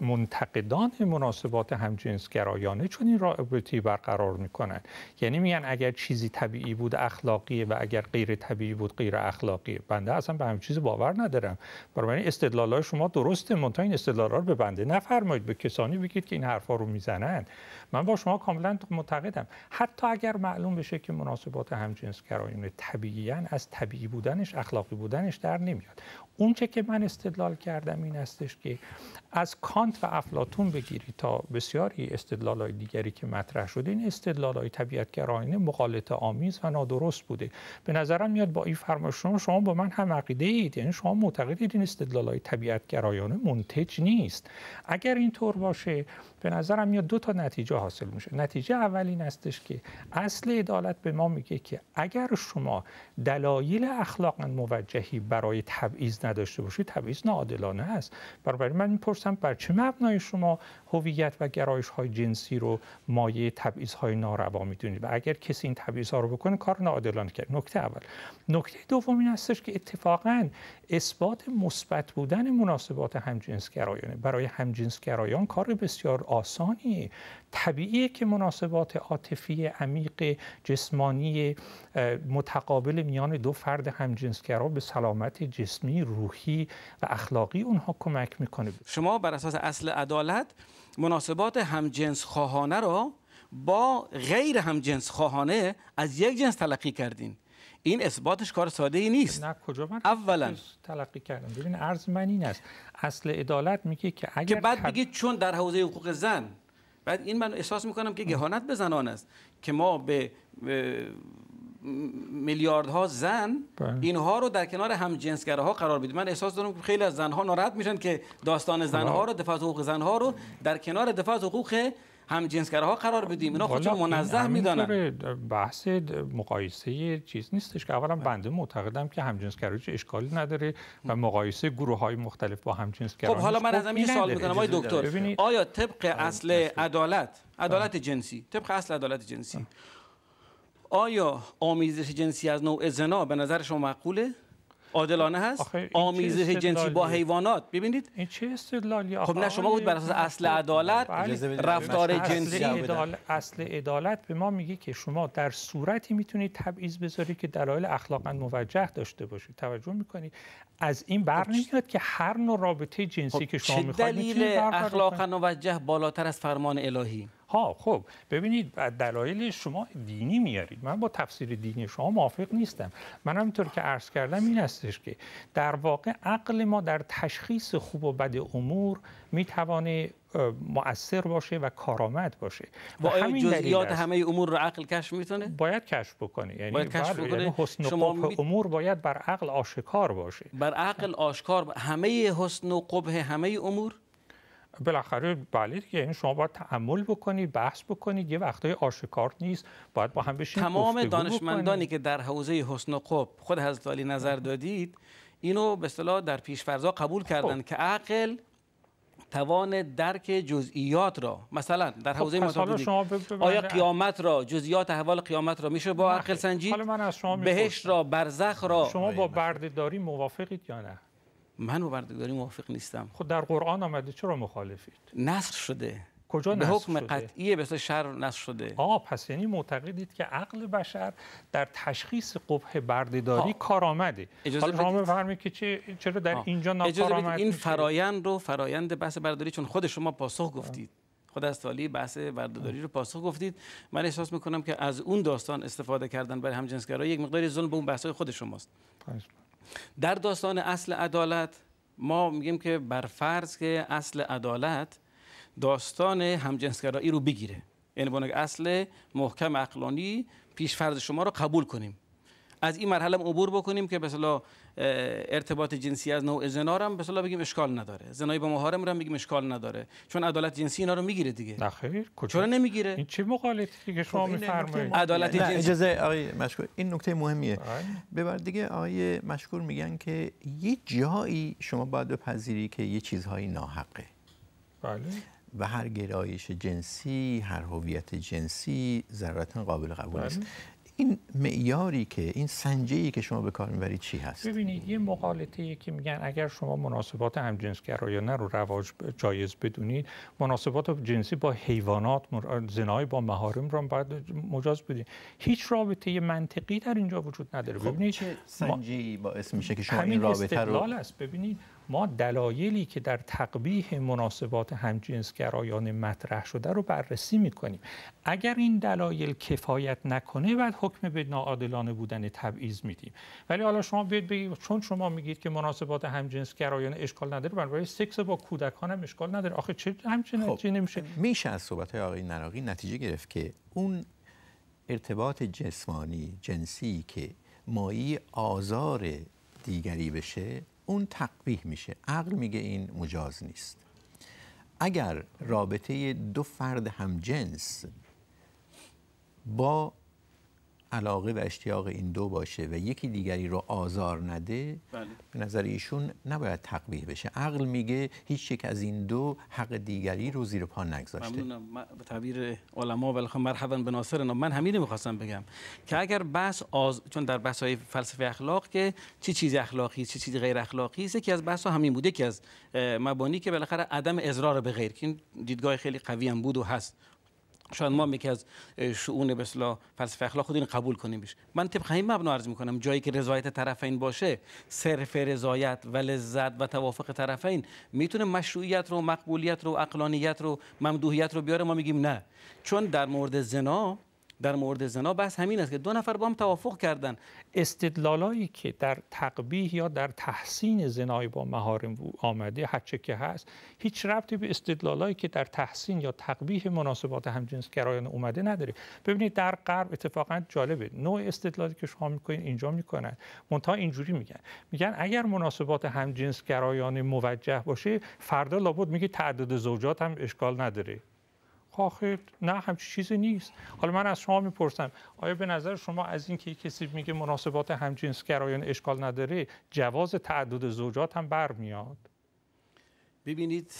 منتقدان مناسبات همجنسگرایانه چون این رابطی برقرار میکنن یعنی میگن اگر چیزی طبیعی بود اخلاقیه و اگر غیر طبیعی بود غیر اخلاقی بنده اصلا به همین چیزی باور ندارم برای استدلال های شما درسته منتها این استدلال رو به بنده نفرمایید به کسانی بگید که این حرفا رو میزنند من با شما کاملا معتقدم حتی اگر معلوم بشه که مناسبات همجنسگرایانه طبیعیاً از طبیعی بودنش اخلاقی بودنش در نمیاد اونچه که من استدلال کردم این استش که از کانت و افلاتون بگیری تا بسیاری استدلال های دیگری که مطرح شده این استدلال های طبیعتگرایانه مقالط آمیز و نادرست بوده به نظرم میاد با این فرمایش شما با من هم عقیده اید یعنی شما معتقدید این استدلال های طبیعتگرایانه منتج نیست اگر اینطور باشه به نظرم میاد دو تا نتیجه حاصل میشه نتیجه اول این که اصل عدالت به ما میگه که اگر شما دلایل اخلاقا موجهی برای تبعیض نداشته باشید تبعیض ناعادلانه است برابری من میپرسم بر چه مبنای شما هویت و گرایش های جنسی رو مایه تبعیض های ناروا میدونید و اگر کسی این تبعیض ها رو بکنه کار ناعادلانه کرد نکته اول نکته دوم این هستش که اتفاقا اثبات مثبت بودن مناسبات همجنسگرایانه برای همجنسگرایان کار بسیار آسانی طبیعیه که مناسبات عاطفی عمیق جسمانی متقابل میان دو فرد همجنسگرا به سلامت جسمی روحی و اخلاقی اونها کمک میکنه شما بر اساس اصل عدالت مناسبات همجنس خواهانه را با غیر همجنس خواهانه از یک جنس تلقی کردین این اثباتش کار ساده ای نیست نه کجا من اولا تلقی کردم ببین عرض من این است اصل عدالت میگه که اگر که بعد بگید خب چون در حوزه حقوق زن بعد این من احساس میکنم که گهانت به زنان است که ما به میلیاردها زن بله. اینها رو در کنار هم ها قرار بدیم من احساس دارم که خیلی از زنها ناراحت میشن که داستان خب. زنها رو دفاع حقوق زنها رو بله. در کنار دفاع حقوق هم جنسگراها قرار بدیم اینا خودشون منزه میدانن بحث مقایسه چیز نیستش که اولا بنده معتقدم که همجنسگرایی اشکالی نداره و مقایسه گروه های مختلف با همجنسگرایی خب حالا من خب، ازم یه سوال میکنم آقای دکتر آیا طبق اصل عدالت عدالت جنسی طبق اصل عدالت جنسی آیا آمیزش جنسی از نوع زنا به نظر شما معقوله عادلانه هست آمیزه جنسی با حیوانات ببینید این چه استدلالی خب نه شما بود بر اساس بله. اصل عدالت رفتار جنسی اصل عدالت به ما میگه که شما در صورتی میتونید تبعیض بذارید که دلایل اخلاقا موجه داشته باشید توجه میکنید از این بر خب نمیاد که هر نوع رابطه جنسی خب که شما میخواید چه دلیل اخلاقا موجه بالاتر از فرمان الهی ها خب ببینید دلایل شما دینی میارید من با تفسیر دینی شما موافق نیستم من همینطور که عرض کردم این استش که در واقع عقل ما در تشخیص خوب و بد امور میتوانه مؤثر باشه و کارآمد باشه با همین جزئیات همه امور رو عقل کشف میتونه باید کشف بکنه یعنی باید کشف بله، بکنه یعنی حسن شما قبح می... امور باید بر عقل آشکار باشه بر عقل آشکار همه حسن و قبح همه امور بالاخره بله دیگه این یعنی شما باید تعمل بکنید بحث بکنید یه وقتای آشکار نیست باید با هم بشین تمام دانشمندانی که در حوزه حسن قب خب خود حضرت علی نظر بله. دادید اینو به اصطلاح در پیشفرزا قبول کردند خب. که عقل توان درک جزئیات را مثلا در خب، حوزه شما آیا بله. قیامت را جزئیات احوال قیامت را میشه با عقل سنجید بهش را برزخ را شما با بردهداری موافقید یا نه من با بردگداری موافق نیستم خود خب در قرآن آمده چرا مخالفید نصر شده کجا به حکم قطعی به شر نصر شده آه پس یعنی معتقدید که عقل بشر در تشخیص قبح بردهداری کارآمده حالا شما بفرمایید که چه چرا در آه. اینجا ناکارآمد این فرایند رو فرایند بحث بردهداری چون خود شما پاسخ گفتید خود از تالی بحث بردهداری رو پاسخ گفتید من احساس میکنم که از اون داستان استفاده کردن برای همجنسگرایی یک مقداری ظلم به اون بحث خود شماست در داستان اصل عدالت ما میگیم که بر فرض که اصل عدالت داستان همجنسگرایی رو بگیره یعنی اصل محکم اقلانی پیش فرض شما رو قبول کنیم از این مرحله عبور بکنیم که مثلا ارتباط جنسی از نوع زنا هم مثلا بگیم اشکال نداره زنای با محارم رو هم بگیم اشکال نداره چون عدالت جنسی اینا رو میگیره دیگه نخیر کجا چرا نمیگیره این چه مقالطی که شما خب، میفرمایید عدالت جنسی اجازه آقای مشکور این نکته مهمیه آره. ببر دیگه آقای مشکور میگن که یه جایی شما باید بپذیری که یه چیزهایی ناحقه بله و هر گرایش جنسی هر هویت جنسی ضرورتا قابل قبول است این معیاری که این سنجی که شما به کار میبرید چی هست ببینید یه مقالطه که میگن اگر شما مناسبات همجنسگرایانه رو رواج جایز بدونید مناسبات جنسی با حیوانات زنای با محارم رو باید مجاز بدید هیچ رابطه منطقی در اینجا وجود نداره خب ببینید چه سنجی باعث میشه که شما این رابطه رو همین است ببینید ما دلایلی که در تقبیح مناسبات گرایان مطرح شده رو بررسی میکنیم اگر این دلایل کفایت نکنه بعد حکم به ناعادلانه بودن تبعیض میدیم ولی حالا شما بیاید بگید چون شما میگید که مناسبات همجنسگرایان اشکال نداره برای سکس با کودکان هم اشکال نداره آخه چه همچین خب. نمیشه میشه از صحبت های آقای نراقی نتیجه گرفت که اون ارتباط جسمانی جنسی که مایی آزار دیگری بشه اون تقبیح میشه عقل میگه این مجاز نیست اگر رابطه دو فرد همجنس با علاقه و اشتیاق این دو باشه و یکی دیگری رو آزار نده بله. به نظر ایشون نباید تقویه بشه عقل میگه هیچ یک از این دو حق دیگری رو زیر پا نگذاشته ممنونم به تعبیر علما و مرحبا به من همین میخواستم بگم که اگر بحث آز... چون در بحث های فلسفه اخلاق که چی چیز اخلاقی چی چیز غیر اخلاقی است یکی از بحث ها همین بوده که از مبانی که بالاخره عدم اضرار به غیر که دیدگاه خیلی قوی هم بود و هست شاید ما یکی از شؤون به اصطلاح فلسفه اخلاق خود قبول کنیم بیش من طبق همین مبنا عرض میکنم جایی که رضایت طرفین باشه صرف رضایت و لذت و توافق طرفین میتونه مشروعیت رو مقبولیت رو اقلانیت رو ممدوحیت رو بیاره ما میگیم نه چون در مورد زنا در مورد زنا بس همین است که دو نفر با هم توافق کردن استدلالایی که در تقبیح یا در تحسین زنای با مهارم آمده هرچه که هست هیچ ربطی به استدلالایی که در تحسین یا تقبیح مناسبات گرایان اومده نداره ببینید در غرب اتفاقا جالبه نوع استدلالی که شما میکنید اینجا میکنن مونتا اینجوری میگن میگن اگر مناسبات همجنسگرایان موجه باشه فردا لابد میگه تعدد زوجات هم اشکال نداره آخه نه همچی چیزی نیست حالا من از شما میپرسم آیا به نظر شما از اینکه کسی میگه مناسبات همجنس گرایان اشکال نداره جواز تعدد زوجات هم برمیاد ببینید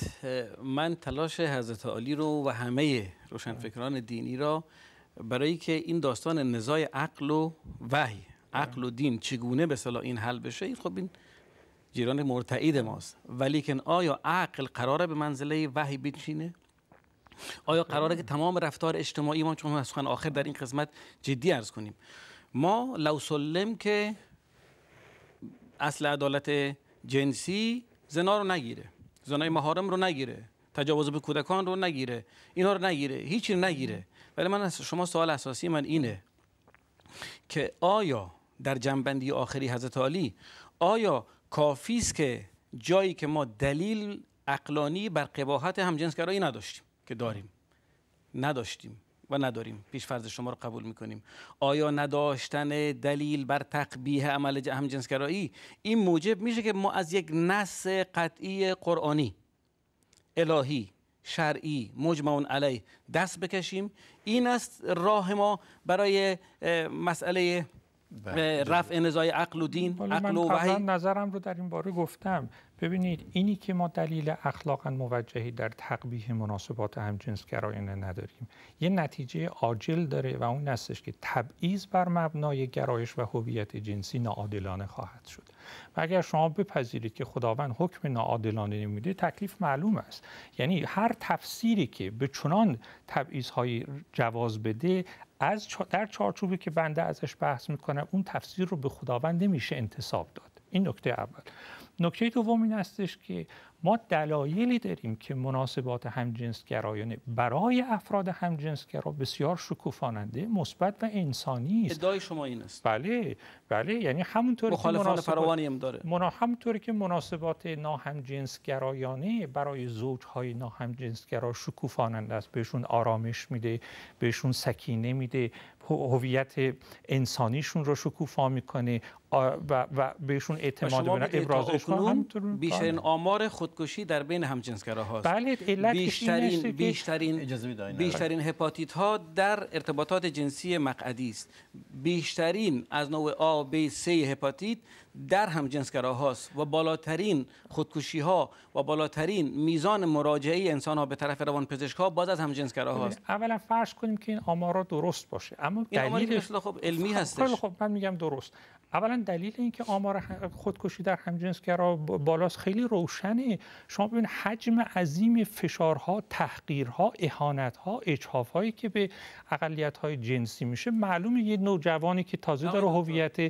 من تلاش حضرت عالی رو و همه روشنفکران دینی را برای که این داستان نزای عقل و وحی عقل و دین چگونه به صلاح این حل بشه این خب این جیران مرتعید ماست ولیکن آیا عقل قراره به منزله وحی بچینه آیا قراره که تمام رفتار اجتماعی ما چون سخن آخر در این قسمت جدی عرض کنیم ما لو سلم که اصل عدالت جنسی زنا رو نگیره زنای محارم رو نگیره تجاوز به کودکان رو نگیره اینا رو نگیره هیچی رو نگیره ولی من از شما سوال اساسی من اینه که آیا در جنبندی آخری حضرت علی آیا کافی است که جایی که ما دلیل اقلانی بر قباحت همجنسگرایی نداشتیم که داریم نداشتیم و نداریم پیش فرض شما رو قبول میکنیم آیا نداشتن دلیل بر تقبیه عمل همجنسگرایی این موجب میشه که ما از یک نص قطعی قرآنی الهی شرعی مجمعون علیه دست بکشیم این است راه ما برای مسئله بله، رفع نزای عقل و دین عقل و وحی نظرم رو در این باره گفتم ببینید اینی که ما دلیل اخلاقا موجهی در تقبیه مناسبات همجنس گرایانه نداریم یه نتیجه عاجل داره و اون هستش که تبعیض بر مبنای گرایش و هویت جنسی ناعادلانه خواهد شد و اگر شما بپذیرید که خداوند حکم ناعادلانه نمیده تکلیف معلوم است یعنی هر تفسیری که به چنان تبعیض های جواز بده از در چارچوبی که بنده ازش بحث میکنم اون تفسیر رو به خداوند نمیشه انتصاب داد این نکته اول نکته دوم این هستش که ما دلایلی داریم که مناسبات همجنسگرایانه برای افراد همجنسگرا بسیار شکوفاننده مثبت و انسانی است ادعای شما این است بله بله یعنی همونطور که مناسبات هم داره منا... همونطور که مناسبات ناهمجنسگرایانه برای زوجهای ناهمجنسگرا شکوفاننده است بهشون آرامش میده بهشون سکینه میده هویت انسانیشون رو شکوفا میکنه و, بهشون اعتماد و ابراز بیشترین بله. آمار خود خودکشی در بین همجنسگرا هاست بله علت بیشترین بیشترین بیشترین هپاتیت ها در ارتباطات جنسی مقعدی است بیشترین از نوع A B C هپاتیت در هم هاست و بالاترین خودکشی ها و بالاترین میزان مراجعه انسان ها به طرف روان پزشک ها باز از هم هاست اولا فرض کنیم که این آمارا درست باشه اما دلیل خب علمی خب، هست. خیلی خب من میگم درست اولا دلیل اینکه آمار خودکشی در همجنسگرا بالاست خیلی روشنه شما ببین حجم عظیم فشارها تحقیرها اهانتها هایی که به های جنسی میشه معلومه یه نوجوانی که تازه داره هویت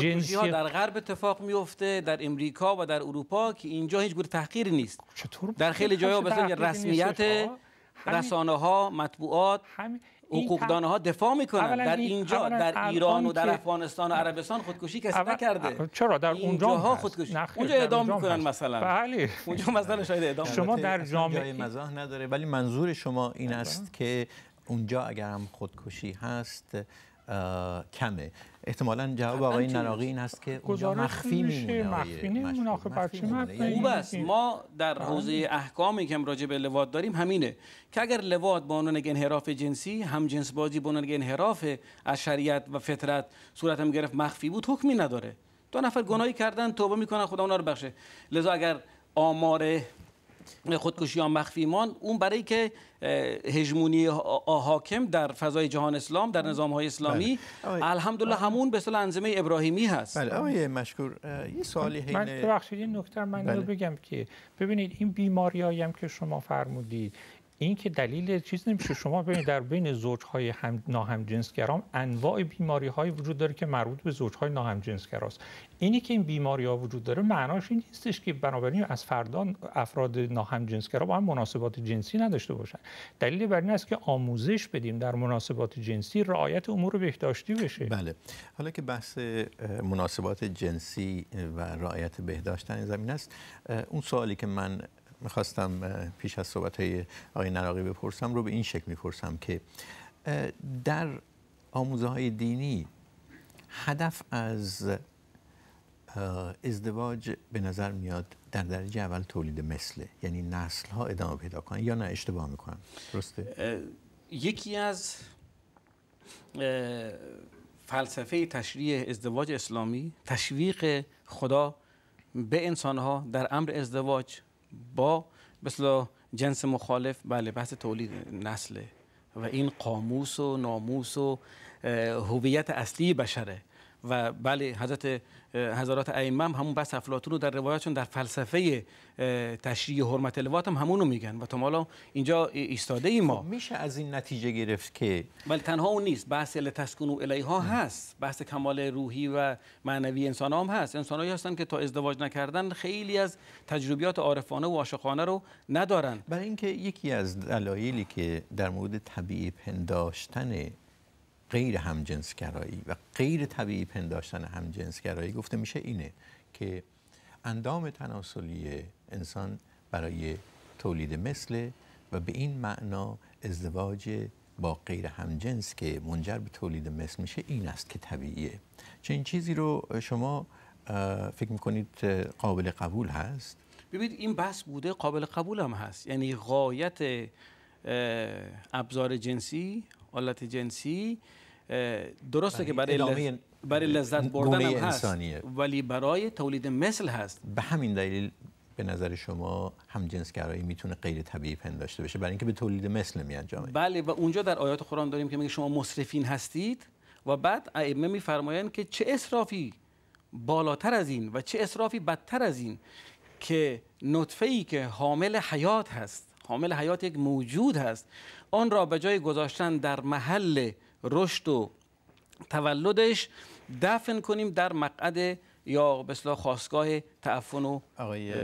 جنسی در غرب اتفاق میفته در امریکا و در اروپا که اینجا هیچ گونه تحقیری نیست چطور در خیلی جاها مثلا رسمیت رسانه ها مطبوعات حقوقدان ها دفاع میکنن در اینجا در ایران و در افغانستان و عربستان خودکشی کسی نکرده چرا در اونجا ها خودکشی اونجا اعدام میکنن مثلا بله اونجا مثلا شاید اعدام شما در جامعه مزاح نداره ولی منظور شما این است که اونجا اگر هم خودکشی هست کمه احتمالا جواب خب، آقای نراقی این است که اونجا مخفی میمونه مخفی نیمونه آخه یعنی خوب است ما در حوزه احکامی که راجع به لواد داریم همینه که اگر لواد با عنوان انحراف جنسی هم جنس بازی با عنوان انحراف از شریعت و فطرت صورت هم گرفت مخفی بود حکمی نداره دو نفر گناهی کردن توبه میکنن خدا اونا رو بخشه لذا اگر آمار خودکشی مخفی مخفیمان اون برای که هژمونی حاکم در فضای جهان اسلام در نظام های اسلامی بله. الحمدلله همون به اصطلاح انظمه ابراهیمی هست بله آقای مشکور یه سوالی هینه من ببخشید این نکته من بله. بگم که ببینید این بیماری هم که شما فرمودید اینکه دلیل چیز نمیشه شما ببینید در بین زوجهای هم ناهمجنسگرام انواع بیماری وجود داره که مربوط به زوجهای ناهمجنسگراست اینی که این بیماری ها وجود داره معناش این نیستش که بنابراین از فردان افراد ناهمجنسگرا با هم مناسبات جنسی نداشته باشن دلیل بر این است که آموزش بدیم در مناسبات جنسی رعایت امور بهداشتی بشه بله حالا که بحث مناسبات جنسی و رعایت بهداشت این زمین است اون سوالی که من میخواستم پیش از صحبت های آقای نراقی بپرسم رو به این شکل میپرسم که در آموزه های دینی هدف از ازدواج به نظر میاد در درجه اول تولید مثل یعنی نسل ها ادامه پیدا کنن یا نه اشتباه میکنن درسته؟ یکی از فلسفه تشریح ازدواج اسلامی تشویق خدا به انسانها در امر ازدواج با مثلا جنس مخالف بله بحث تولید نسله و این قاموس و ناموس و هویت اصلی بشره و بله حضرت حضرات ائمه همون بس افلاطون رو در روایتشون در فلسفه تشریع حرمت الوات هم همونو میگن و تا حالا اینجا ایستاده ای ما خب، میشه از این نتیجه گرفت که ولی بله، تنها اون نیست بحث لتسکن و الیها هست بحث کمال روحی و معنوی انسان هم هست انسانایی هستن که تا ازدواج نکردن خیلی از تجربیات عارفانه و عاشقانه رو ندارن برای اینکه یکی از دلایلی که در مورد طبیعی پنداشتن غیر همجنسگرایی و غیر طبیعی پنداشتن همجنسگرایی گفته میشه اینه که اندام تناسلی انسان برای تولید مثل و به این معنا ازدواج با غیر همجنس که منجر به تولید مثل میشه این است که طبیعیه این چیزی رو شما فکر میکنید قابل قبول هست؟ ببینید این بحث بوده قابل قبول هم هست یعنی غایت ابزار جنسی آلت جنسی درسته که بله، برای برای لذت بردن هم هست ولی برای تولید مثل هست به همین دلیل به نظر شما هم گرایی میتونه غیر طبیعی پنداشته بشه برای اینکه به تولید مثل انجامه. بله و اونجا در آیات قرآن داریم که میگه شما مصرفین هستید و بعد ائمه میفرمایند که چه اسرافی بالاتر از این و چه اسرافی بدتر از این که نطفه ای که حامل حیات هست حامل حیات یک موجود هست آن را به جای گذاشتن در محل رشد و تولدش دفن کنیم در مقعد یا بسلا خواستگاه تعفن و آقای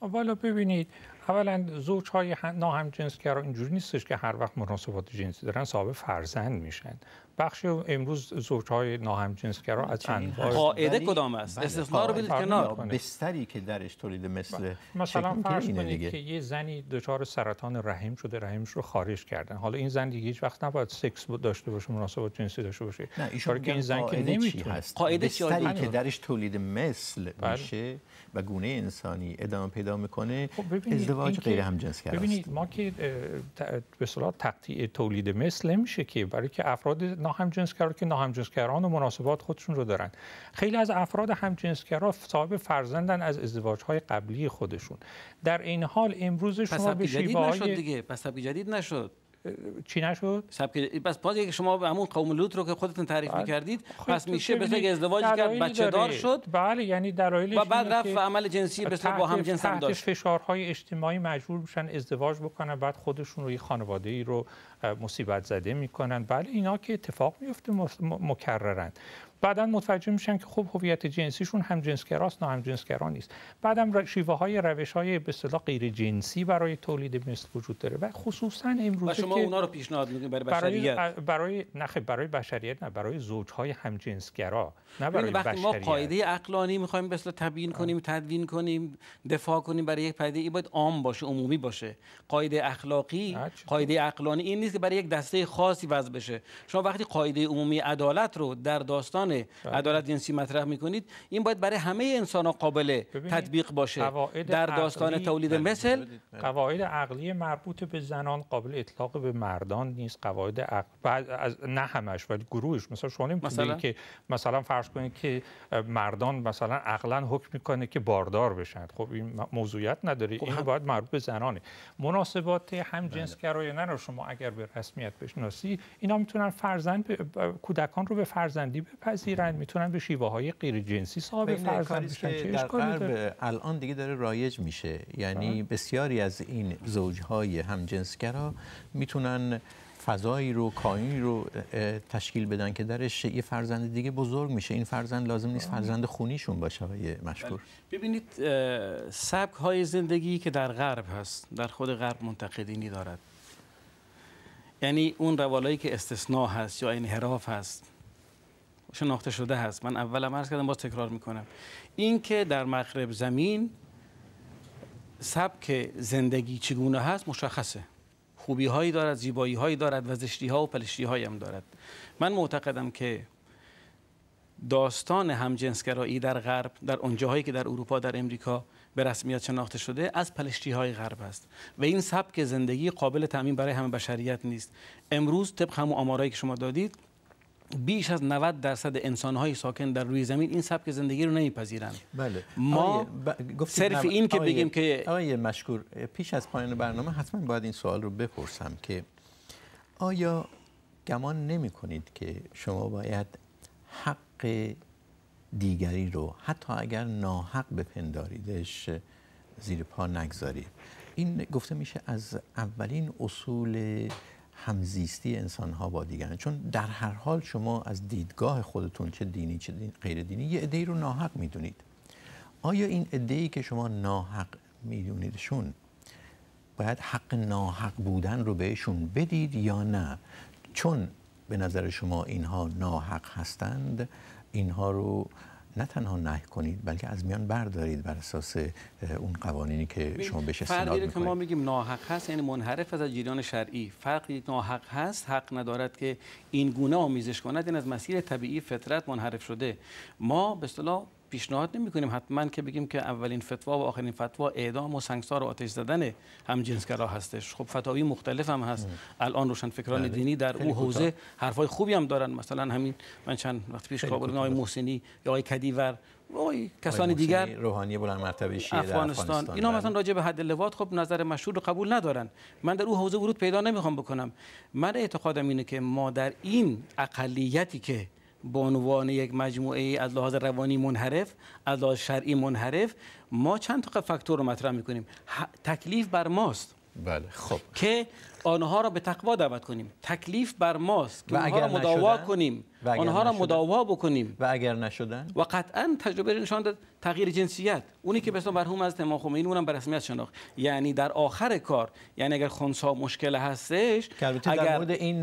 والا ببینید اولا زوج های ناهمجنسگرا اینجوری نیستش که هر وقت مناسبات جنسی دارن صاحب فرزند میشن بخش امروز زوجهای ناهمجنسگرا از انواع قاعده یعنی کدام است بله، استثنا رو بدید کنار بستری که درش تولید مثل بله. مثلا فرض کنید که یه زنی دچار سرطان رحم شده رحمش رو خارج کردن حالا این زن دیگه هیچ وقت نباید سکس داشته باشه مناسبات جنسی داشته باشه نه که این زن که نمیتونه قاعده بستری که درش تولید مثل بله. میشه و گونه انسانی ادامه پیدا میکنه خب، ازدواج غیر همجنسگرا ببینید ما که به اصطلاح تقطیع تولید مثل میشه که برای که افراد ناهمجنسگرا که ناهمجنسگران و مناسبات خودشون رو دارن خیلی از افراد همجنسگرا صاحب فرزندن از های قبلی خودشون در این حال امروز شما به شیوه های... دیگه پس جدید نشد چی نشد سبک پس یکی که شما همون قوم لوط رو که خودتون تعریف بله. می‌کردید میکردید خب، پس میشه ازدواج کرد بچه دار شد بله یعنی و بعد رفت عمل جنسی به با هم جنس هم داشت فشارهای اجتماعی مجبور میشن ازدواج بکنن بعد خودشون رو یه خانواده ای رو مصیبت زده میکنن بله اینا که اتفاق میفته مکررن. بعدا متوجه میشن که خب هویت جنسیشون هم جنسگراست نه هم جنسگرا نیست بعدم شیوه های روش های به اصطلاح غیر جنسی برای تولید مثل وجود داره و خصوصا امروز شما اونا رو پیشنهاد میدین برای بشریت برای برای نه برای بشریت نه برای زوجهای هم جنسگرا نه برای بشریت. ما قاعده عقلانی میخوایم به اصطلاح تبیین کنیم تدوین کنیم دفاع کنیم برای یک پدیده ای باید عام باشه عمومی باشه قاعده اخلاقی قاعده عقلانی این نیست که برای یک دسته خاصی وضع بشه شما وقتی قاعده عمومی عدالت رو در داستان عنوان بله. عدالت جنسی مطرح میکنید این باید برای همه انسان ها قابل تطبیق باشه در داستان تولید بله. مثل قواعد عقلی مربوط به زنان قابل اطلاق به مردان نیست قواعد عقل از نه همش ولی گروهش مثلا شما نمیتونید که مثلا فرض کنید که مردان مثلا عقلا حکم میکنه که باردار بشن خب این موضوعیت نداره خب این باید مربوط به زنانه مناسبات هم بله. جنس گرایانه رو شما اگر به رسمیت بشناسی اینا میتونن فرزند ب... کودکان رو به فرزندی بپذیرن بپذیرند میتونن به شیوه های غیر جنسی صاحب فرزند بشن که در غرب الان دیگه داره رایج میشه یعنی بله. بسیاری از این زوج زوجهای همجنسگرا میتونن فضایی رو کاینی رو تشکیل بدن که درش یه فرزند دیگه بزرگ میشه این فرزند لازم نیست فرزند خونیشون باشه یه مشکور بله. ببینید سبک های زندگی که در غرب هست در خود غرب منتقدینی دارد یعنی اون روالایی که استثناء هست یا انحراف هست شناخته شده هست من اولم عرض کردم باز تکرار میکنم که در مغرب زمین سبک زندگی چگونه هست مشخصه خوبی هایی دارد زیبایی هایی دارد و ها و پلشتی هایی هم دارد من معتقدم که داستان همجنسگرایی در غرب در اونجاهایی که در اروپا در امریکا به رسمیت شناخته شده از پلشتی های غرب است و این سبک زندگی قابل تامین برای همه بشریت نیست امروز طبق همون آمارایی که شما دادید بیش از 90 درصد انسانهای ساکن در روی زمین این سبک زندگی رو نمیپذیرند بله ما ب... صرف این که بگیم که آقای مشکور پیش از پایان برنامه حتما باید این سوال رو بپرسم که آیا گمان نمی کنید که شما باید حق دیگری رو حتی اگر ناحق بپنداریدش زیر پا نگذارید این گفته میشه از اولین اصول همزیستی انسان ها با دیگران چون در هر حال شما از دیدگاه خودتون چه دینی چه دین غیر دینی یه عده‌ای رو ناحق میدونید آیا این ای که شما ناحق میدونیدشون باید حق ناحق بودن رو بهشون بدید یا نه چون به نظر شما اینها ناحق هستند اینها رو نه تنها نهی کنید بلکه از میان بردارید بر اساس اون قوانینی که شما بهش استناد میکنید که ما میگیم ناحق هست یعنی منحرف از جریان شرعی فرقی ناحق هست حق ندارد که این گونه آمیزش کند این یعنی از مسیر طبیعی فطرت منحرف شده ما به اصطلاح پیشنهاد نمی کنیم حتما که بگیم که اولین فتوا و آخرین فتوا اعدام و سنگسار و آتش زدن جنسگرا هستش خب فتاوی مختلف هم هست بله. الان فکران بله. دینی در او حوزه حرفای خوبی هم دارن مثلا همین من چند وقت پیش کابل آقای محسنی یا آقای کدیور وای کسانی دیگر روحانی بلند مرتبه شیعه افغانستان, افغانستان اینا بله. مثلا راجع به حد لواط خب نظر مشهور رو قبول ندارن من در او حوزه ورود پیدا نمیخوام بکنم من اعتقادم اینه که ما در این اقلیتی که به عنوان یک مجموعه از لحاظ روانی منحرف از لحاظ شرعی منحرف ما چند تا فاکتور رو مطرح میکنیم تکلیف بر ماست بله خب که آنها را به تقوا دعوت کنیم تکلیف بر ماست که آنها را مداوا کنیم و آنها را مداوا بکنیم و اگر نشدن و قطعا تجربه نشان داد تغییر جنسیت اونی که بسیار مرحوم از امام خمینی اونم به رسمیت شناخت یعنی در آخر کار یعنی اگر خونسا مشکل هستش اگر در مورد این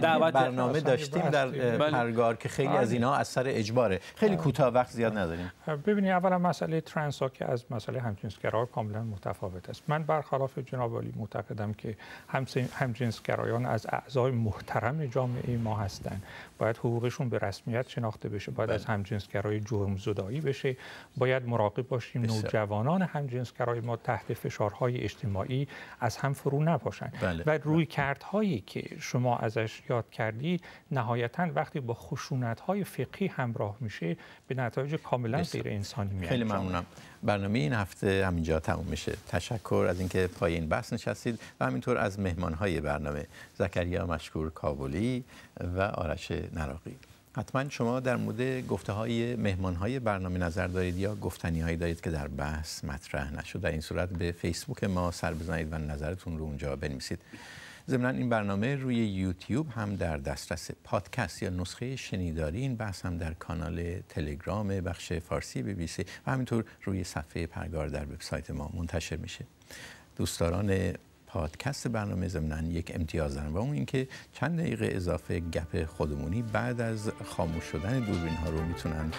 دعوت برنامه داشتیم در بله. پرگار که خیلی از بله. اینها اثر اجباره خیلی بله. کوتاه وقت زیاد نداریم ببینید اولا مسئله ترنسا که از مسئله همجنسگرا کاملا متفاوت است من برخلاف جناب علی معتقدم که هم همجنسگرایان از اعضای محترم جامعه ما هستند باید حقوقشون به رسمیت شناخته بشه باید از بله. همجنسگرایی جرم زدایی بشه باید مراقب باشیم نوجوانان همجنسگرای ما تحت فشارهای اجتماعی از هم فرو نباشند بله. و روی کردهایی که شما ازش یاد کردی نهایتا وقتی با خشونتهای فقهی همراه میشه به نتایج کاملا غیر انسانی میاد خیلی ممنونم برنامه این هفته همینجا تموم میشه تشکر از اینکه پای این بحث نشستید و همینطور از مهمانهای برنامه زکریا مشکور کابلی و آرش نراقی حتما شما در مورد گفته های مهمان های برنامه نظر دارید یا گفتنی هایی دارید که در بحث مطرح نشد در این صورت به فیسبوک ما سر بزنید و نظرتون رو اونجا بنویسید ضمن این برنامه روی یوتیوب هم در دسترس پادکست یا نسخه شنیداری این بحث هم در کانال تلگرام بخش فارسی بی بی سی و همینطور روی صفحه پرگار در وبسایت ما منتشر میشه دوستداران پادکست برنامه ضمنا یک امتیاز دارن و اون اینکه چند دقیقه اضافه گپ خودمونی بعد از خاموش شدن دوربین ها رو میتونن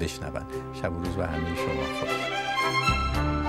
بشنون شب و روز و همه شما خوش